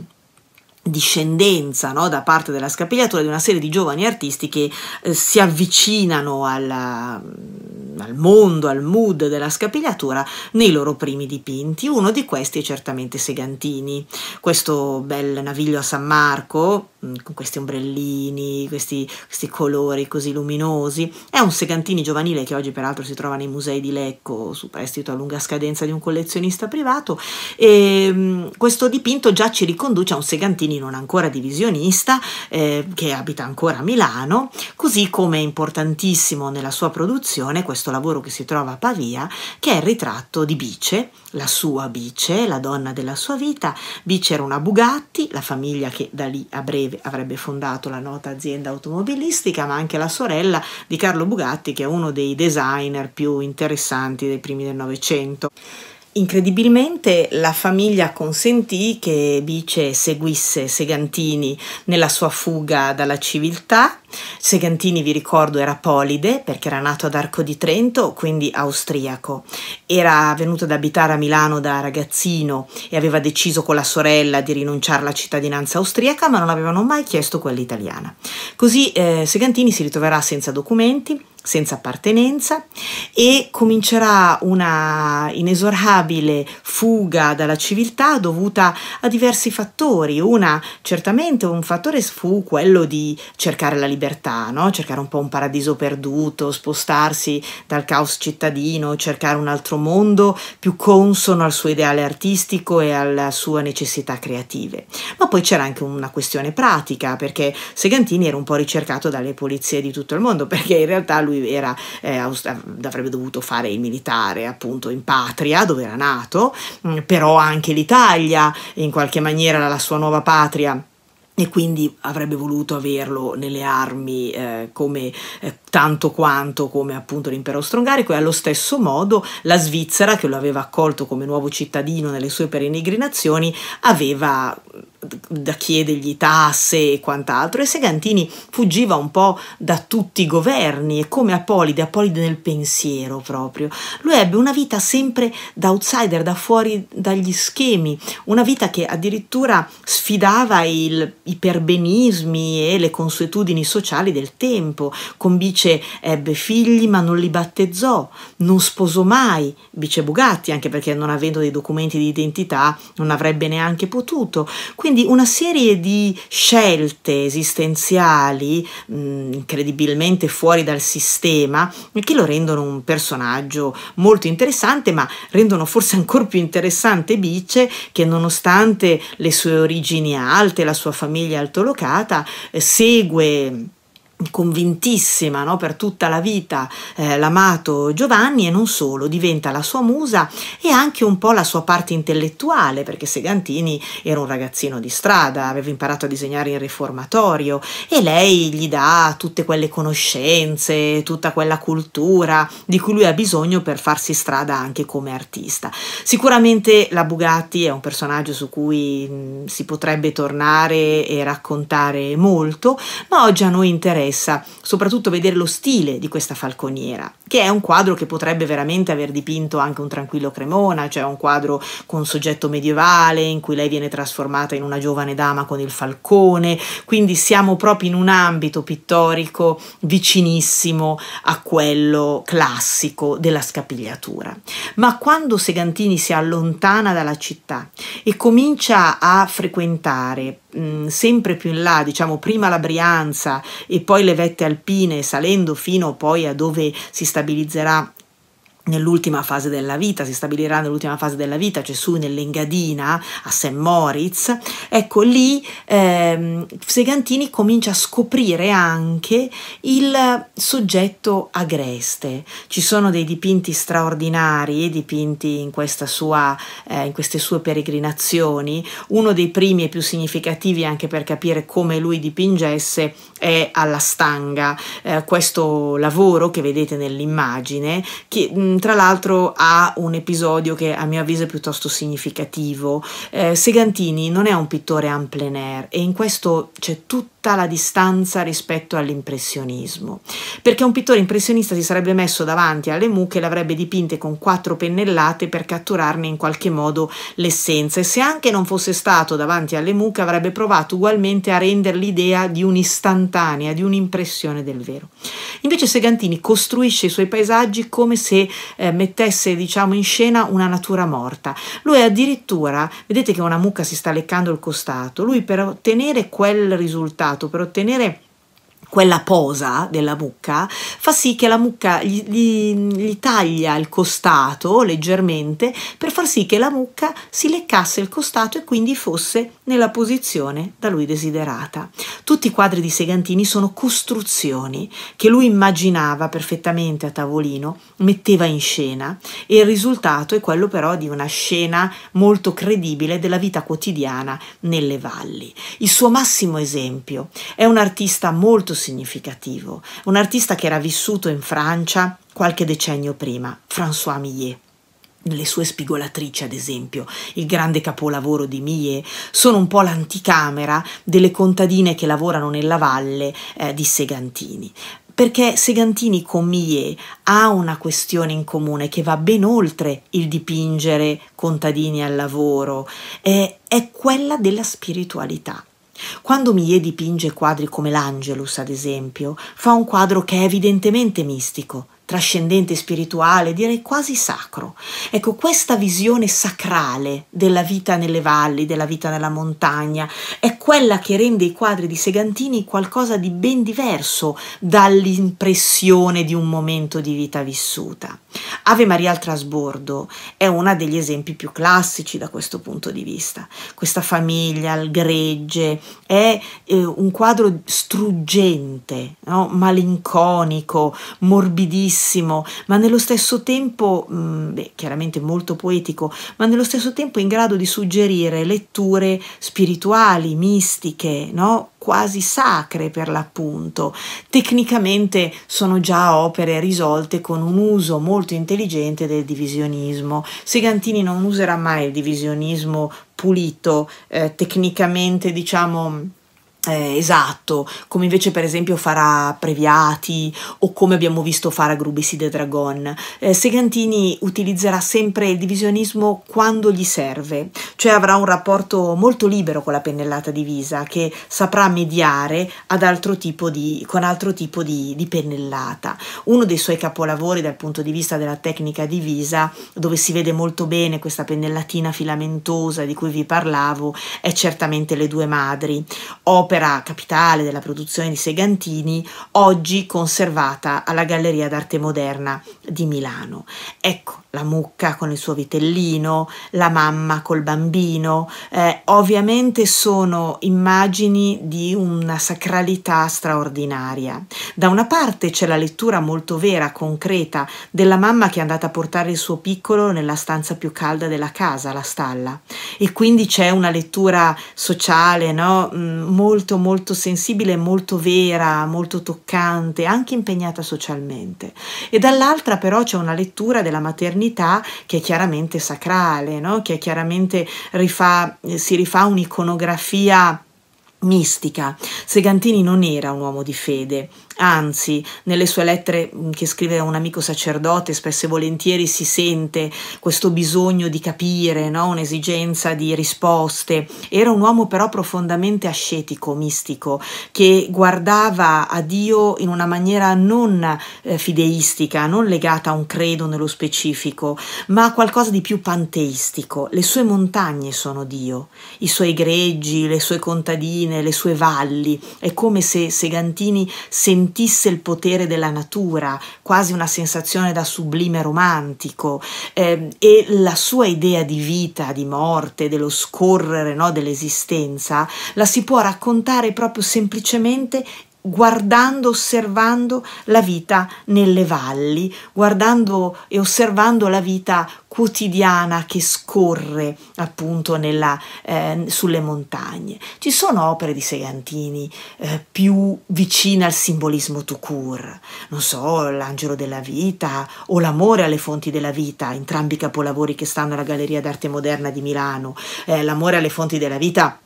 discendenza no, da parte della scapigliatura di una serie di giovani artisti che eh, si avvicinano alla, mm, al mondo, al mood della scapigliatura nei loro primi dipinti. Uno di questi è certamente Segantini, questo bel naviglio a San Marco mm, con questi ombrellini, questi, questi colori così luminosi. È un Segantini giovanile che oggi peraltro si trova nei musei di Lecco su prestito a lunga scadenza di un collezionista privato e mm, questo dipinto già ci riconduce a un Segantini non ancora divisionista, eh, che abita ancora a Milano, così come è importantissimo nella sua produzione questo lavoro che si trova a Pavia, che è il ritratto di Bice, la sua Bice, la donna della sua vita. Bice era una Bugatti, la famiglia che da lì a breve avrebbe fondato la nota azienda automobilistica, ma anche la sorella di Carlo Bugatti, che è uno dei designer più interessanti dei primi del Novecento. Incredibilmente la famiglia consentì che Bice seguisse Segantini nella sua fuga dalla civiltà. Segantini, vi ricordo, era polide perché era nato ad Arco di Trento, quindi austriaco. Era venuto ad abitare a Milano da ragazzino e aveva deciso con la sorella di rinunciare alla cittadinanza austriaca, ma non avevano mai chiesto quella italiana. Così eh, Segantini si ritroverà senza documenti, senza appartenenza e comincerà una inesorabile fuga dalla civiltà dovuta a diversi fattori. Una, certamente un fattore fu quello di cercare la libertà, no? cercare un po' un paradiso perduto, spostarsi dal caos cittadino, cercare un altro mondo più consono al suo ideale artistico e alla sua necessità creative. Ma poi c'era anche una questione pratica, perché Segantini era un po' ricercato dalle polizie di tutto il mondo, perché in realtà lui lui era, eh, eh, avrebbe dovuto fare il militare appunto in patria dove era nato, mm, però anche l'Italia in qualche maniera era la sua nuova patria e quindi avrebbe voluto averlo nelle armi eh, come, eh, tanto quanto come appunto l'impero austro-ungarico e allo stesso modo la Svizzera che lo aveva accolto come nuovo cittadino nelle sue peregrinazioni aveva da chiedergli tasse e quant'altro e Segantini fuggiva un po' da tutti i governi e come Apolide, Apolide nel pensiero proprio. Lui ebbe una vita sempre da outsider, da fuori dagli schemi, una vita che addirittura sfidava il, i perbenismi e le consuetudini sociali del tempo. Con Bice ebbe figli ma non li battezzò, non sposò mai Bice Bugatti anche perché non avendo dei documenti di identità non avrebbe neanche potuto. Quindi quindi una serie di scelte esistenziali mh, mm, incredibilmente fuori dal sistema che lo rendono un personaggio molto interessante, ma rendono forse ancora più interessante Bice che nonostante le sue origini alte, la sua famiglia altolocata, eh, segue convintissima no? per tutta la vita eh, l'amato Giovanni e non solo, diventa la sua musa e anche un po' la sua parte intellettuale perché Segantini era un ragazzino di strada, aveva imparato a disegnare in riformatorio e lei gli dà tutte quelle conoscenze, tutta quella cultura di cui lui ha bisogno per farsi strada anche come artista. Sicuramente la Bugatti è un personaggio su cui mh, si potrebbe tornare e raccontare molto, ma oggi a noi interessa interessa soprattutto vedere lo stile di questa falconiera, che è un quadro che potrebbe veramente aver dipinto anche un tranquillo Cremona, cioè un quadro con soggetto medievale in cui lei viene trasformata in una giovane dama con il falcone, quindi siamo proprio in un ambito pittorico vicinissimo a quello classico della scapigliatura. Ma quando Segantini si allontana dalla città e comincia a frequentare Mm, sempre più in là, diciamo prima la Brianza e poi le vette alpine, salendo fino poi a dove si stabilizzerà nell'ultima fase della vita, si stabilirà nell'ultima fase della vita, Gesù cioè nell'Engadina a St. Moritz, ecco lì eh, Segantini comincia a scoprire anche il soggetto agreste. Ci sono dei dipinti straordinari, dipinti in, sua, eh, in queste sue peregrinazioni, uno dei primi e più significativi anche per capire come lui dipingesse è alla stanga, eh, questo lavoro che vedete nell'immagine, che mh, tra l'altro ha un episodio che a mio avviso è piuttosto significativo. Eh, Segantini non è un pittore en plein air e in questo c'è tutto tutta la distanza rispetto all'impressionismo, perché un pittore impressionista si sarebbe messo davanti alle mucche e le avrebbe dipinte con quattro pennellate per catturarne in qualche modo l'essenza e se anche non fosse stato davanti alle mucche avrebbe provato ugualmente a rendere l'idea di un'istantanea, di un'impressione del vero. Invece Segantini costruisce i suoi paesaggi come se eh, mettesse diciamo in scena una natura morta. Lui addirittura, vedete che una mucca si sta leccando il costato, lui per ottenere quel risultato para per ottenere quella posa della mucca fa sì che la mucca gli, gli, gli, taglia il costato leggermente per far sì che la mucca si leccasse il costato e quindi fosse nella posizione da lui desiderata. Tutti i quadri di Segantini sono costruzioni che lui immaginava perfettamente a tavolino, metteva in scena e il risultato è quello però di una scena molto credibile della vita quotidiana nelle valli. Il suo massimo esempio è un artista molto significativo, un artista che era vissuto in Francia qualche decennio prima, François Millet. Le sue spigolatrici, ad esempio, il grande capolavoro di Millet, sono un po' l'anticamera delle contadine che lavorano nella valle eh, di Segantini perché Segantini con Millet ha una questione in comune che va ben oltre il dipingere contadini al lavoro, eh, è quella della spiritualità. Quando Millet dipinge quadri come l'Angelus, ad esempio, fa un quadro che è evidentemente mistico, trascendente, spirituale, direi quasi sacro. Ecco, questa visione sacrale della vita nelle valli, della vita nella montagna, è quella che rende i quadri di Segantini qualcosa di ben diverso dall'impressione di un momento di vita vissuta. Ave Maria al Trasbordo è uno degli esempi più classici da questo punto di vista. Questa famiglia, il gregge, è eh, un quadro struggente, no? malinconico, morbidissimo, bellissimo, ma nello stesso tempo, mh, mm, beh, chiaramente molto poetico, ma nello stesso tempo in grado di suggerire letture spirituali, mistiche, no? quasi sacre per l'appunto. Tecnicamente sono già opere risolte con un uso molto intelligente del divisionismo. Segantini non userà mai il divisionismo pulito, eh, tecnicamente diciamo eh, esatto, come invece per esempio farà Previati o come abbiamo visto fare a Grubisi de Dragon. Eh, Segantini utilizzerà sempre il divisionismo quando gli serve, cioè avrà un rapporto molto libero con la pennellata divisa che saprà mediare altro di, con altro tipo di, di pennellata. Uno dei suoi capolavori dal punto di vista della tecnica divisa, dove si vede molto bene questa pennellatina filamentosa di cui vi parlavo, è certamente Le due madri, opera opera capitale della produzione di Segantini, oggi conservata alla Galleria d'Arte Moderna di Milano. Ecco, la mucca con il suo vitellino, la mamma col bambino, eh, ovviamente sono immagini di una sacralità straordinaria. Da una parte c'è la lettura molto vera, concreta, della mamma che è andata a portare il suo piccolo nella stanza più calda della casa, la stalla, e quindi c'è una lettura sociale no? molto mm, molto molto sensibile, molto vera, molto toccante, anche impegnata socialmente. E dall'altra però c'è una lettura della maternità che è chiaramente sacrale, no? che chiaramente rifà, si rifà un'iconografia mistica. Segantini non era un uomo di fede, Anzi, nelle sue lettere mm, che scrive a un amico sacerdote, spesso e volentieri si sente questo bisogno di capire, no? un'esigenza di risposte. Era un uomo però profondamente ascetico, mistico, che guardava a Dio in una maniera non eh, fideistica, non legata a un credo nello specifico, ma a qualcosa di più panteistico. Le sue montagne sono Dio, i suoi greggi, le sue contadine, le sue valli. È come se Segantini sentisse sentisse il potere della natura, quasi una sensazione da sublime romantico, eh, e la sua idea di vita, di morte, dello scorrere no, dell'esistenza, la si può raccontare proprio semplicemente guardando, osservando la vita nelle valli, guardando e osservando la vita quotidiana che scorre appunto nella, eh, sulle montagne. Ci sono opere di Segantini eh, più vicine al simbolismo tout court, non so, L'angelo della vita o L'amore alle fonti della vita, entrambi i capolavori che stanno alla Galleria d'arte moderna di Milano, eh, L'amore alle fonti della vita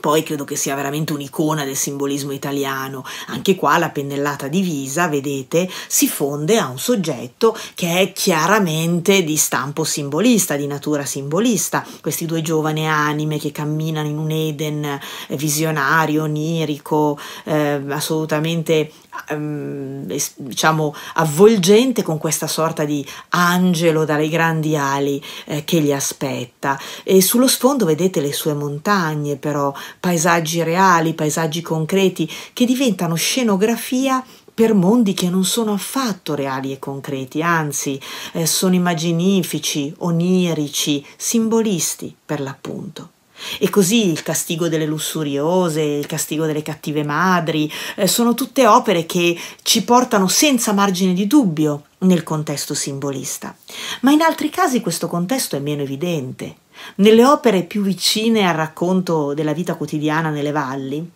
poi credo che sia veramente un'icona del simbolismo italiano. Anche qua la pennellata divisa, vedete, si fonde a un soggetto che è chiaramente di stampo simbolista, di natura simbolista. Questi due giovani anime che camminano in un Eden eh, visionario, onirico, eh, assolutamente ehm, diciamo avvolgente con questa sorta di angelo dalle grandi ali eh, che li aspetta e sullo sfondo vedete le sue montagne però paesaggi reali, paesaggi concreti, che diventano scenografia per mondi che non sono affatto reali e concreti, anzi eh, sono immaginifici, onirici, simbolisti per l'appunto. E così il castigo delle lussuriose, il castigo delle cattive madri, eh, sono tutte opere che ci portano senza margine di dubbio nel contesto simbolista. Ma in altri casi questo contesto è meno evidente. Nelle opere più vicine al racconto della vita quotidiana nelle valli,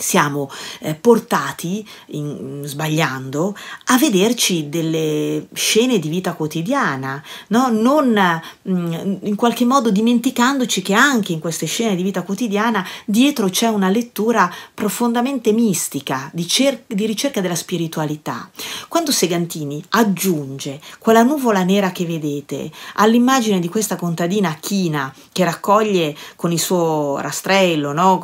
siamo eh, portati, in, sbagliando, a vederci delle scene di vita quotidiana, no? non mh, mm, in qualche modo dimenticandoci che anche in queste scene di vita quotidiana dietro c'è una lettura profondamente mistica, di, di ricerca della spiritualità. Quando Segantini aggiunge quella nuvola nera che vedete all'immagine di questa contadina china che raccoglie con il suo rastrello no?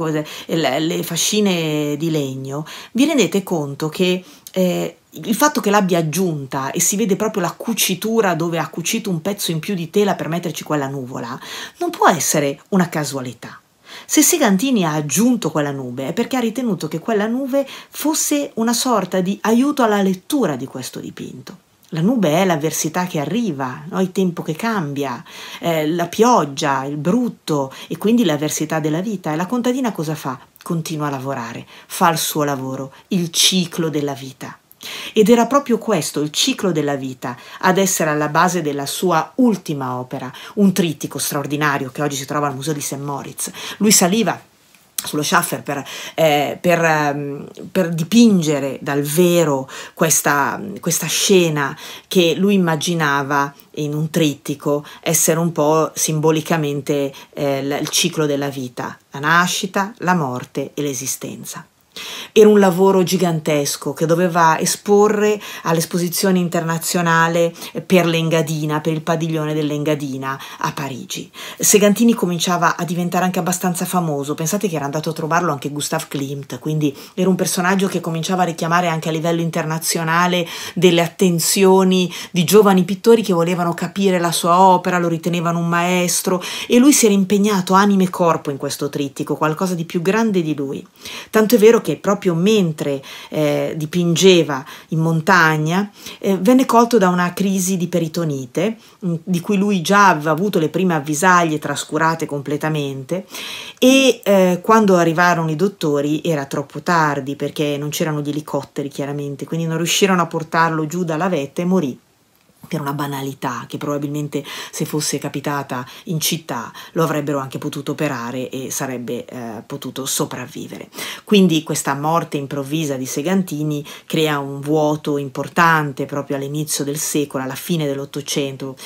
le fascine eh, di legno, vi rendete conto che eh, il fatto che l'abbia aggiunta e si vede proprio la cucitura dove ha cucito un pezzo in più di tela per metterci quella nuvola, non può essere una casualità. Se Segantini ha aggiunto quella nube è perché ha ritenuto che quella nube fosse una sorta di aiuto alla lettura di questo dipinto. La nube è l'avversità che arriva, no? il tempo che cambia, eh, la pioggia, il brutto e quindi l'avversità della vita. E la contadina cosa fa? continua a lavorare, fa il suo lavoro, il ciclo della vita. Ed era proprio questo, il ciclo della vita, ad essere alla base della sua ultima opera, un trittico straordinario che oggi si trova al Museo di St. Moritz. Lui saliva sullo Schaffer per, eh, per, um, per, dipingere dal vero questa, questa, scena che lui immaginava in un trittico essere un po' simbolicamente eh, il ciclo della vita, la nascita, la morte e l'esistenza. Era un lavoro gigantesco che doveva esporre all'esposizione internazionale per l'Engadina, per il padiglione dell'Engadina a Parigi. Segantini cominciava a diventare anche abbastanza famoso, pensate che era andato a trovarlo anche Gustav Klimt, quindi era un personaggio che cominciava a richiamare anche a livello internazionale delle attenzioni di giovani pittori che volevano capire la sua opera, lo ritenevano un maestro e lui si era impegnato anime e corpo in questo trittico, qualcosa di più grande di lui. Tanto è vero che che proprio mentre eh, dipingeva in montagna eh, venne colto da una crisi di peritonite, mm, di cui lui già aveva avuto le prime avvisaglie trascurate completamente e eh, quando arrivarono i dottori era troppo tardi perché non c'erano gli elicotteri chiaramente, quindi non riuscirono a portarlo giù dalla vetta e morì che era una banalità, che probabilmente se fosse capitata in città lo avrebbero anche potuto operare e sarebbe eh, potuto sopravvivere. Quindi questa morte improvvisa di Segantini crea un vuoto importante proprio all'inizio del secolo, alla fine dell'Ottocento,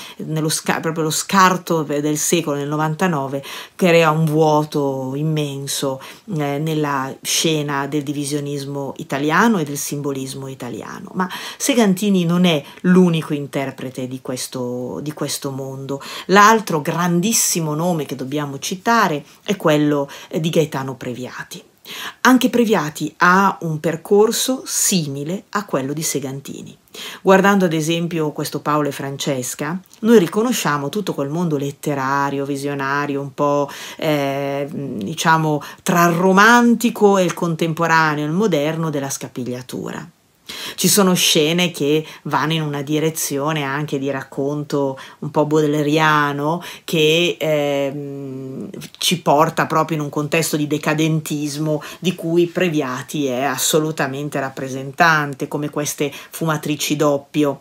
proprio lo scarto del secolo nel 99 crea un vuoto immenso eh, nella scena del divisionismo italiano e del simbolismo italiano. Ma Segantini non è l'unico interno interprete di questo, di questo mondo. L'altro grandissimo nome che dobbiamo citare è quello eh, di Gaetano Previati. Anche Previati ha un percorso simile a quello di Segantini. Guardando ad esempio questo Paolo e Francesca, noi riconosciamo tutto quel mondo letterario, visionario, un po' eh, diciamo tra il romantico e il contemporaneo, il moderno della scapigliatura. Ci sono scene che vanno in una direzione anche di racconto un po' bodleriano che ehm, ci porta proprio in un contesto di decadentismo di cui Previati è assolutamente rappresentante, come queste fumatrici doppio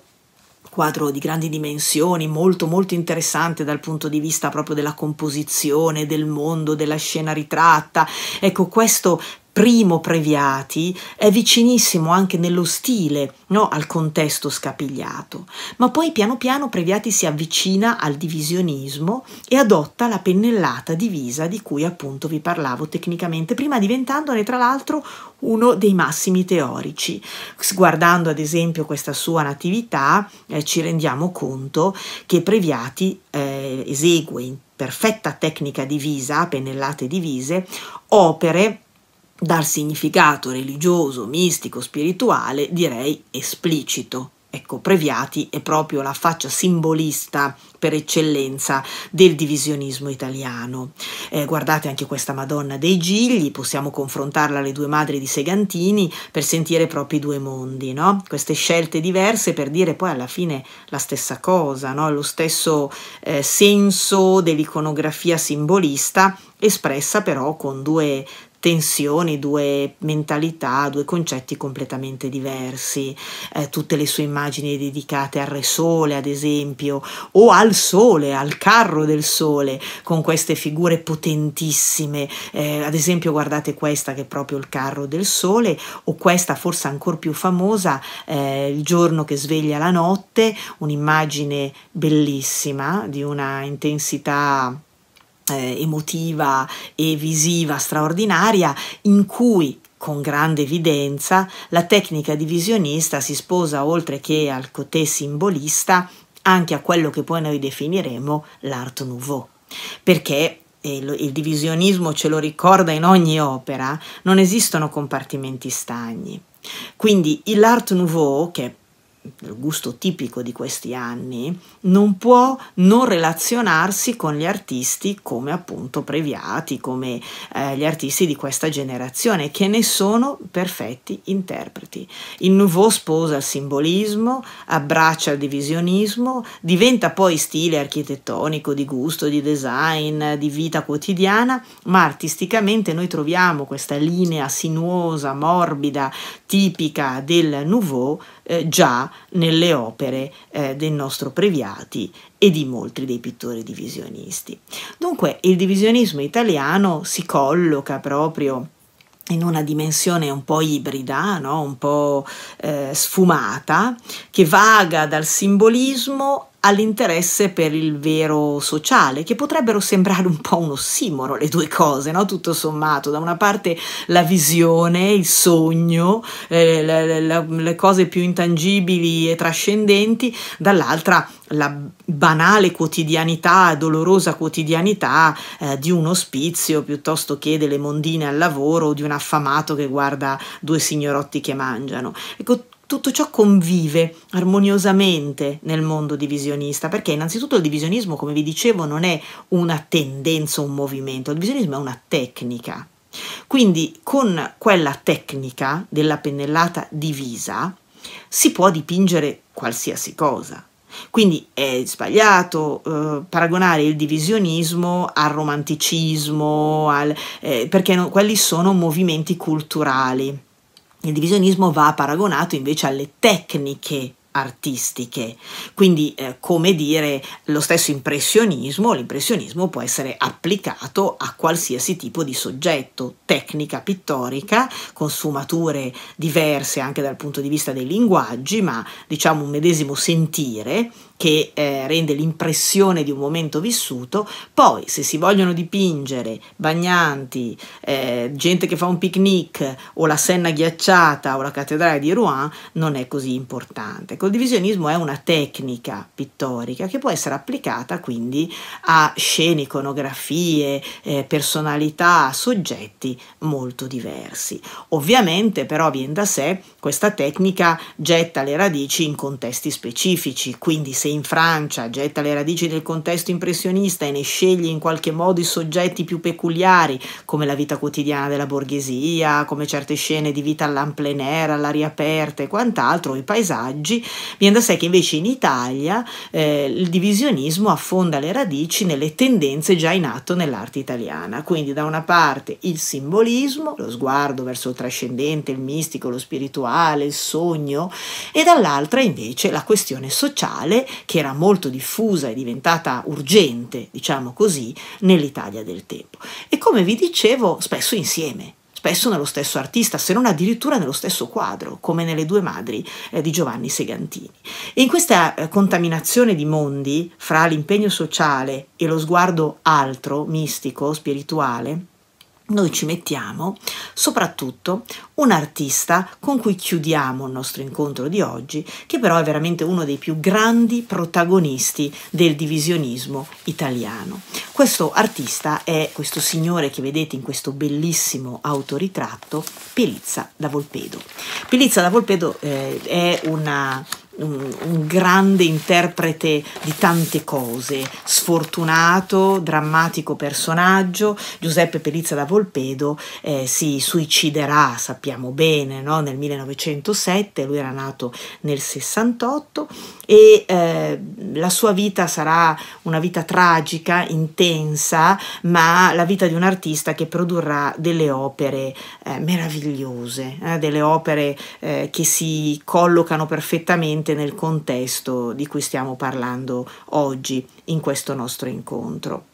quadro di grandi dimensioni, molto molto interessante dal punto di vista proprio della composizione, del mondo, della scena ritratta. Ecco, questo primo Previati è vicinissimo anche nello stile no? al contesto scapigliato, ma poi piano piano Previati si avvicina al divisionismo e adotta la pennellata divisa di cui appunto vi parlavo tecnicamente prima, diventandone tra l'altro uno dei massimi teorici. Guardando ad esempio questa sua natività eh, ci rendiamo conto che Previati eh, esegue in perfetta tecnica divisa, pennellate divise, opere dal significato religioso, mistico, spirituale, direi esplicito. Ecco, Previati è proprio la faccia simbolista per eccellenza del divisionismo italiano. Eh, guardate anche questa Madonna dei Gigli, possiamo confrontarla alle due madri di Segantini per sentire proprio i due mondi, no? queste scelte diverse per dire poi alla fine la stessa cosa, no? lo stesso eh, senso dell'iconografia simbolista espressa però con due tensioni, due mentalità, due concetti completamente diversi. Eh, tutte le sue immagini dedicate al Re Sole, ad esempio, o al Sole, al carro del Sole, con queste figure potentissime. Eh, ad esempio, guardate questa che è proprio il carro del Sole, o questa forse ancora più famosa, eh, Il giorno che sveglia la notte, un'immagine bellissima di una intensità eh, emotiva e visiva straordinaria in cui con grande evidenza la tecnica divisionista si sposa oltre che al côté simbolista anche a quello che poi noi definiremo l'art nouveau, perché il divisionismo ce lo ricorda in ogni opera, non esistono compartimenti stagni. Quindi l'art nouveau, che il gusto tipico di questi anni, non può non relazionarsi con gli artisti come appunto Previati, come eh, gli artisti di questa generazione, che ne sono perfetti interpreti. Il Nouveau sposa il simbolismo, abbraccia il divisionismo, diventa poi stile architettonico, di gusto, di design, di vita quotidiana, ma artisticamente noi troviamo questa linea sinuosa, morbida, tipica del Nouveau eh, già nelle opere eh, del nostro Previati e di molti dei pittori divisionisti. Dunque il divisionismo italiano si colloca proprio in una dimensione un po' ibrida, no? un po' eh, sfumata, che vaga dal simbolismo all'interesse per il vero sociale, che potrebbero sembrare un po' un ossimoro le due cose, no? tutto sommato, da una parte la visione, il sogno, eh, la, la, le cose più intangibili e trascendenti, dall'altra la banale quotidianità, dolorosa quotidianità eh, di un ospizio piuttosto che delle mondine al lavoro o di un affamato che guarda due signorotti che mangiano. Ecco, tutto ciò convive armoniosamente nel mondo divisionista, perché innanzitutto il divisionismo, come vi dicevo, non è una tendenza, un movimento, il divisionismo è una tecnica. Quindi con quella tecnica della pennellata divisa si può dipingere qualsiasi cosa. Quindi è sbagliato eh, paragonare il divisionismo al romanticismo, al, eh, perché no, quelli sono movimenti culturali il divisionismo va paragonato invece alle tecniche artistiche. Quindi, eh, come dire, lo stesso impressionismo, l'impressionismo può essere applicato a qualsiasi tipo di soggetto, tecnica pittorica, con sfumature diverse anche dal punto di vista dei linguaggi, ma diciamo un medesimo sentire che eh, rende l'impressione di un momento vissuto, poi se si vogliono dipingere bagnanti, eh, gente che fa un picnic o la Senna ghiacciata o la cattedrale di Rouen non è così importante. Il divisionismo è una tecnica pittorica che può essere applicata quindi a scene, iconografie, eh, personalità, soggetti molto diversi. Ovviamente però viene da sé questa tecnica getta le radici in contesti specifici, quindi se in Francia getta le radici del contesto impressionista e ne sceglie in qualche modo i soggetti più peculiari, come la vita quotidiana della borghesia, come certe scene di vita all'en plein air, all'aria aperta e quant'altro, i paesaggi, viene da sé che invece in Italia eh, il divisionismo affonda le radici nelle tendenze già in atto nell'arte italiana. Quindi da una parte il simbolismo, lo sguardo verso il trascendente, il mistico, lo spirituale, il sogno, e dall'altra invece la questione sociale che era molto diffusa e diventata urgente, diciamo così, nell'Italia del tempo. E come vi dicevo, spesso insieme, spesso nello stesso artista, se non addirittura nello stesso quadro, come nelle due madri eh, di Giovanni Segantini. E in questa eh, contaminazione di mondi fra l'impegno sociale e lo sguardo altro, mistico, spirituale, noi ci mettiamo soprattutto un artista con cui chiudiamo il nostro incontro di oggi, che però è veramente uno dei più grandi protagonisti del divisionismo italiano. Questo artista è questo signore che vedete in questo bellissimo autoritratto, Pelizza da Volpedo. Pelizza da Volpedo eh, è una un, un grande interprete di tante cose, sfortunato, drammatico personaggio, Giuseppe Pelizza da Volpedo eh, si suiciderà, sappiamo bene, no? nel 1907, lui era nato nel 68 e eh, la sua vita sarà una vita tragica, intensa, ma la vita di un artista che produrrà delle opere eh, meravigliose, eh, delle opere eh, che si collocano perfettamente nel contesto di cui stiamo parlando oggi in questo nostro incontro.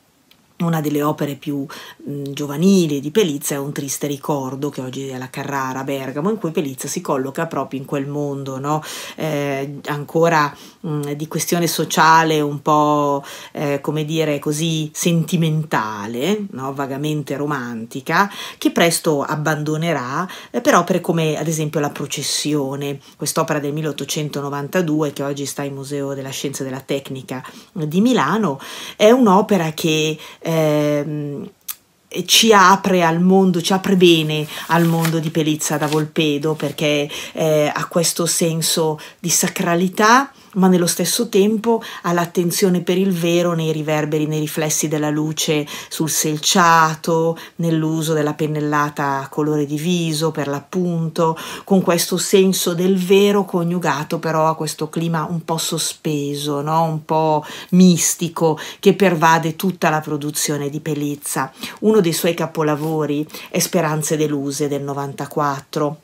Una delle opere più mh, mm, giovanili di Pelizza è Un triste ricordo, che oggi è la Carrara Bergamo, in cui Pelizza si colloca proprio in quel mondo no? eh, ancora mh, mm, di questione sociale un po' eh, come dire così sentimentale, no? vagamente romantica, che presto abbandonerà eh, per opere come ad esempio La processione, quest'opera del 1892 che oggi sta al Museo della Scienza e della Tecnica di Milano, è un'opera che eh, ehm, ci apre al mondo, ci apre bene al mondo di Pelizza da Volpedo perché eh, ha questo senso di sacralità ma nello stesso tempo ha l'attenzione per il vero nei riverberi, nei riflessi della luce sul selciato, nell'uso della pennellata a colore viso per l'appunto, con questo senso del vero coniugato però a questo clima un po' sospeso, no? un po' mistico che pervade tutta la produzione di Pelizza. Uno dei suoi capolavori è Speranze deluse del 94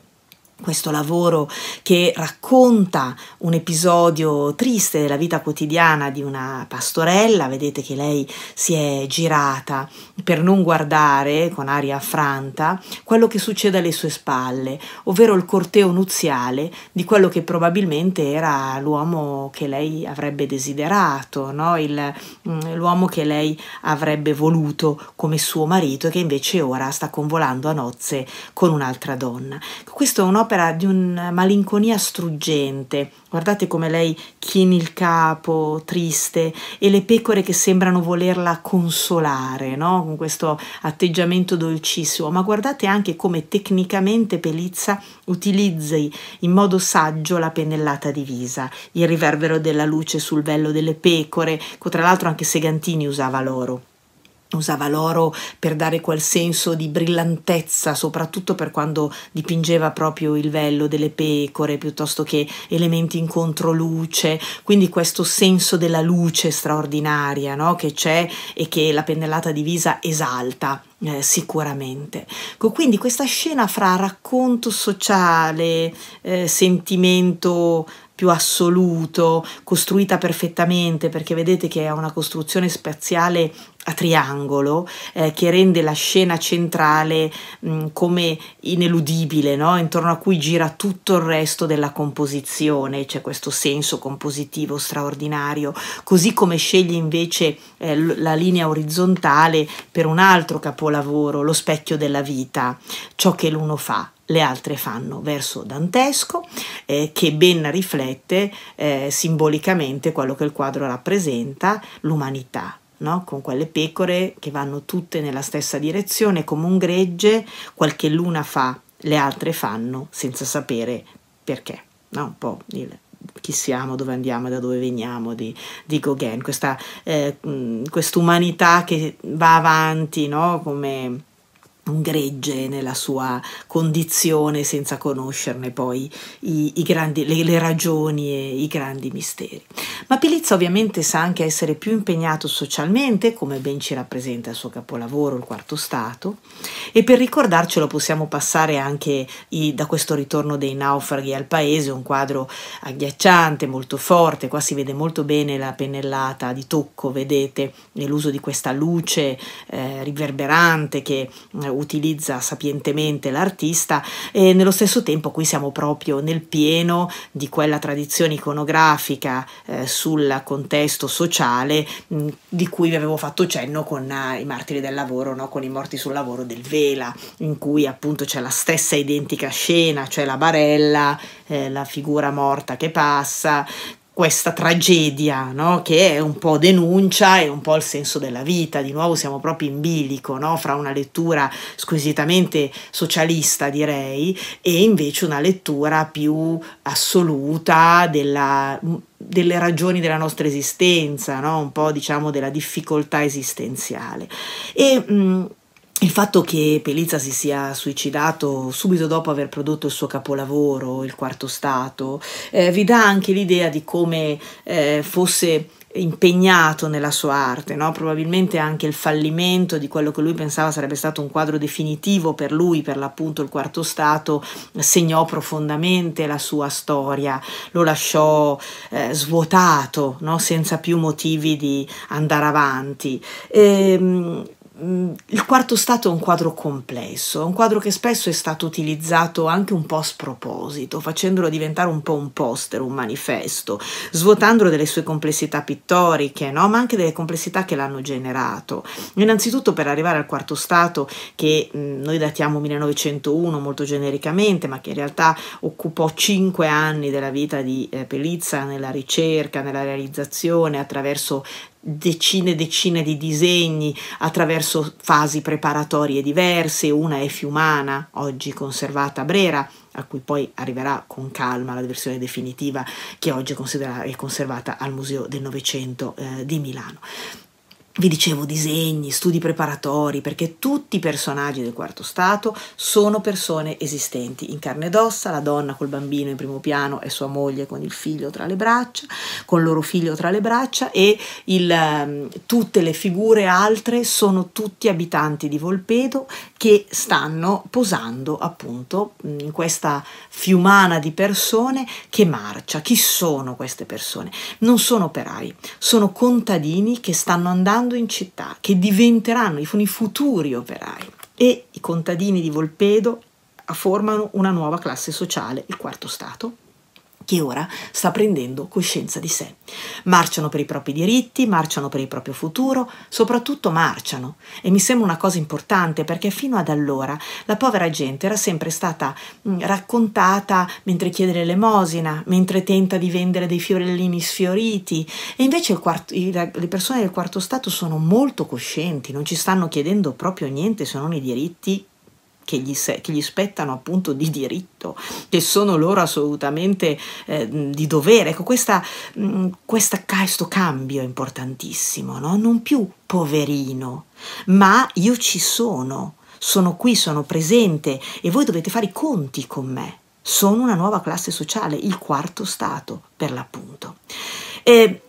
questo lavoro che racconta un episodio triste della vita quotidiana di una pastorella, vedete che lei si è girata per non guardare con aria affranta quello che succede alle sue spalle, ovvero il corteo nuziale di quello che probabilmente era l'uomo che lei avrebbe desiderato, no? il, mm, l'uomo che lei avrebbe voluto come suo marito e che invece ora sta convolando a nozze con un'altra donna. Questo è un'opera un'opera di una malinconia struggente. Guardate come lei chini il capo, triste, e le pecore che sembrano volerla consolare, no? con questo atteggiamento dolcissimo, ma guardate anche come tecnicamente Pelizza utilizzi in modo saggio la pennellata divisa, il riverbero della luce sul vello delle pecore, che tra l'altro anche Segantini usava l'oro usava l'oro per dare quel senso di brillantezza, soprattutto per quando dipingeva proprio il vello delle pecore piuttosto che elementi in controluce, quindi questo senso della luce straordinaria no? che c'è e che la pennellata divisa esalta. Eh, sicuramente. Quindi questa scena fra racconto sociale, eh, sentimento più assoluto, costruita perfettamente, perché vedete che è una costruzione spaziale a triangolo eh, che rende la scena centrale mh, come ineludibile, no? intorno a cui gira tutto il resto della composizione, c'è questo senso compositivo straordinario, così come sceglie invece eh, la linea orizzontale per un altro capolavoro, lo specchio della vita, ciò che l'uno fa le altre fanno verso dantesco, eh, che ben riflette eh, simbolicamente quello che il quadro rappresenta, l'umanità. No? con quelle pecore che vanno tutte nella stessa direzione, come un gregge, qualche luna fa, le altre fanno senza sapere perché. No? Un po' il chi siamo, dove andiamo, da dove veniamo di, di Gauguin, questa eh, umanità che va avanti no? come un gregge nella sua condizione senza conoscerne poi i, i grandi, le, le, ragioni e i grandi misteri. Ma Pilizza ovviamente sa anche essere più impegnato socialmente, come ben ci rappresenta il suo capolavoro, il quarto stato, e per ricordarcelo possiamo passare anche i, da questo ritorno dei naufraghi al paese, un quadro agghiacciante, molto forte, qua si vede molto bene la pennellata di tocco, vedete, nell'uso di questa luce eh, riverberante che eh, utilizza sapientemente l'artista e nello stesso tempo qui siamo proprio nel pieno di quella tradizione iconografica eh, sul contesto sociale mh, mm, di cui vi avevo fatto cenno con uh, i martiri del lavoro, no? con i morti sul lavoro del Vela, in cui appunto c'è la stessa identica scena, cioè la barella, eh, la figura morta che passa, questa tragedia, no? che è un po' denuncia e un po' il senso della vita. Di nuovo siamo proprio in bilico no? fra una lettura squisitamente socialista, direi, e invece una lettura più assoluta della, delle ragioni della nostra esistenza, no? un po' diciamo della difficoltà esistenziale. E, mh, il fatto che Pelizza si sia suicidato subito dopo aver prodotto il suo capolavoro, Il Quarto Stato, eh, vi dà anche l'idea di come eh, fosse impegnato nella sua arte, no? probabilmente anche il fallimento di quello che lui pensava sarebbe stato un quadro definitivo per lui, per l'appunto il quarto stato, segnò profondamente la sua storia, lo lasciò eh, svuotato, no? senza più motivi di andare avanti. E, ehm, Mm, il quarto stato è un quadro complesso, un quadro che spesso è stato utilizzato anche un po' a sproposito, facendolo diventare un po' un poster, un manifesto, svuotandolo delle sue complessità pittoriche, no? ma anche delle complessità che l'hanno generato. Innanzitutto per arrivare al quarto stato, che mh, mm, noi datiamo 1901 molto genericamente, ma che in realtà occupò cinque anni della vita di eh, Pelizza nella ricerca, nella realizzazione, attraverso decine e decine di disegni attraverso fasi preparatorie diverse, una è Fiumana, oggi conservata a Brera, a cui poi arriverà con calma la versione definitiva che oggi è, è conservata al Museo del Novecento eh, di Milano vi dicevo disegni, studi preparatori, perché tutti i personaggi del quarto stato sono persone esistenti in carne ed ossa, la donna col bambino in primo piano e sua moglie con il figlio tra le braccia, con il loro figlio tra le braccia e il, ehm, tutte le figure altre sono tutti abitanti di Volpedo che stanno posando appunto in questa fiumana di persone che marcia. Chi sono queste persone? Non sono operai, sono contadini che stanno andando andando in città, che diventeranno i futuri operai. E i contadini di Volpedo ah, formano una nuova classe sociale, il quarto stato, che ora sta prendendo coscienza di sé. Marciano per i propri diritti, marciano per il proprio futuro, soprattutto marciano. E mi sembra una cosa importante perché fino ad allora la povera gente era sempre stata mm, raccontata mentre chiede l'elemosina, mentre tenta di vendere dei fiorellini sfioriti. E invece quarto, le persone del quarto stato sono molto coscienti, non ci stanno chiedendo proprio niente se non i diritti che gli, che gli spettano appunto di diritto, che sono loro assolutamente eh, di dovere. Ecco, questa, mh, questa, questo cambio è importantissimo, no? non più poverino, ma io ci sono, sono qui, sono presente e voi dovete fare i conti con me. Sono una nuova classe sociale, il quarto stato per l'appunto. E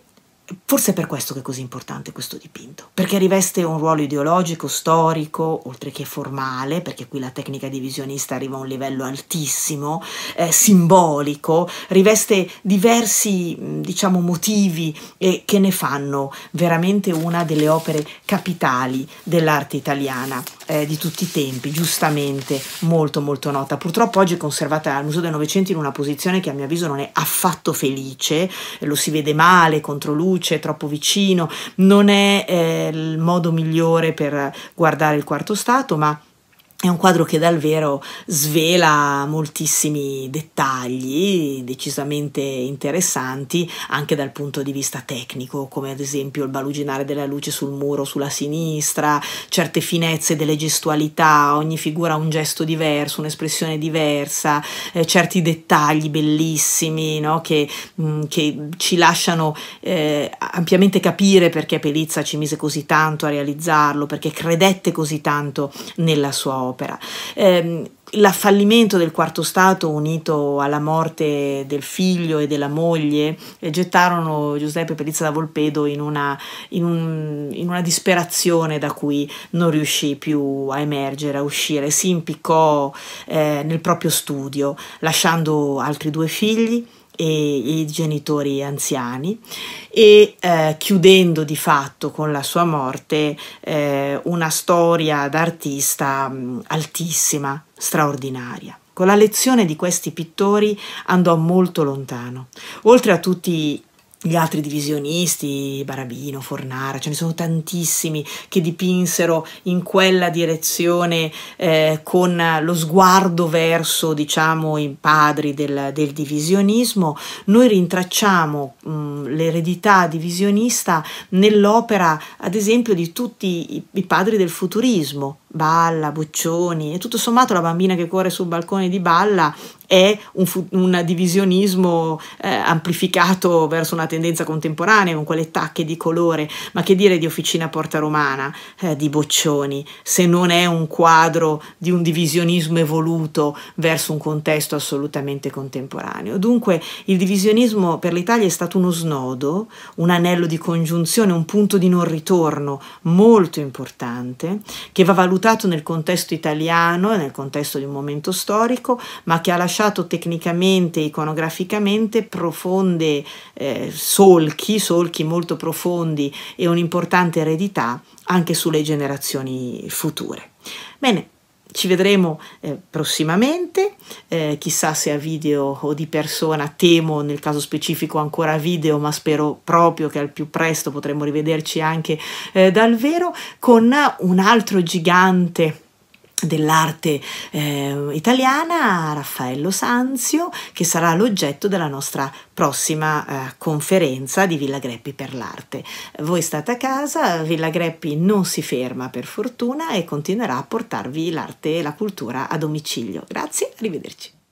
Forse è per questo che è così importante questo dipinto, perché riveste un ruolo ideologico, storico, oltre che formale, perché qui la tecnica divisionista arriva a un livello altissimo, eh, simbolico, riveste diversi diciamo, motivi eh, che ne fanno veramente una delle opere capitali dell'arte italiana eh, di tutti i tempi, giustamente molto molto nota. Purtroppo oggi è conservata al Museo del Novecento in una posizione che a mio avviso non è affatto felice, eh, lo si vede male, contro luce, troppo vicino, non è eh, il modo migliore per guardare il quarto stato, ma è un quadro che dal vero svela moltissimi dettagli decisamente interessanti anche dal punto di vista tecnico, come ad esempio il baluginare della luce sul muro sulla sinistra, certe finezze delle gestualità, ogni figura ha un gesto diverso, un'espressione diversa, eh, certi dettagli bellissimi no? che, mh, mm, che, ci lasciano eh, ampiamente capire perché Pelizza ci mise così tanto a realizzarlo, perché credette così tanto nella sua opera opera. Eh, l'affallimento del quarto stato unito alla morte del figlio e della moglie eh, gettarono Giuseppe Pelizza da Volpedo in una, in, un, in una, disperazione da cui non riuscì più a emergere, a uscire, si impiccò eh, nel proprio studio lasciando altri due figli e i genitori anziani e eh, chiudendo di fatto con la sua morte eh, una storia d'artista mh, mm, altissima, straordinaria. Con la lezione di questi pittori andò molto lontano, oltre a tutti gli altri divisionisti, Barabino, Fornara, ce ne sono tantissimi che dipinsero in quella direzione eh, con lo sguardo verso, diciamo, i padri del, del divisionismo, noi rintracciamo mm, l'eredità divisionista nell'opera, ad esempio, di tutti i, i padri del futurismo, Balla, Boccioni, tutto sommato la bambina che corre sul balcone di Balla è un, un divisionismo eh, amplificato verso una tendenza contemporanea con quelle tacche di colore, ma che dire di Officina Porta Romana, eh, di Boccioni, se non è un quadro di un divisionismo evoluto verso un contesto assolutamente contemporaneo. Dunque il divisionismo per l'Italia è stato uno snodo, un anello di congiunzione, un punto di non ritorno molto importante che va valutato valutato nel contesto italiano e nel contesto di un momento storico, ma che ha lasciato tecnicamente e iconograficamente profonde eh, solchi, solchi molto profondi e un'importante eredità anche sulle generazioni future. Bene, ci vedremo eh, prossimamente, eh, chissà se a video o di persona, temo nel caso specifico ancora a video, ma spero proprio che al più presto potremo rivederci anche eh, dal vero con un altro gigante dell'arte eh, italiana, Raffaello Sanzio, che sarà l'oggetto della nostra prossima eh, conferenza di Villa Greppi per l'arte. Voi state a casa, Villa Greppi non si ferma per fortuna e continuerà a portarvi l'arte e la cultura a domicilio. Grazie, arrivederci.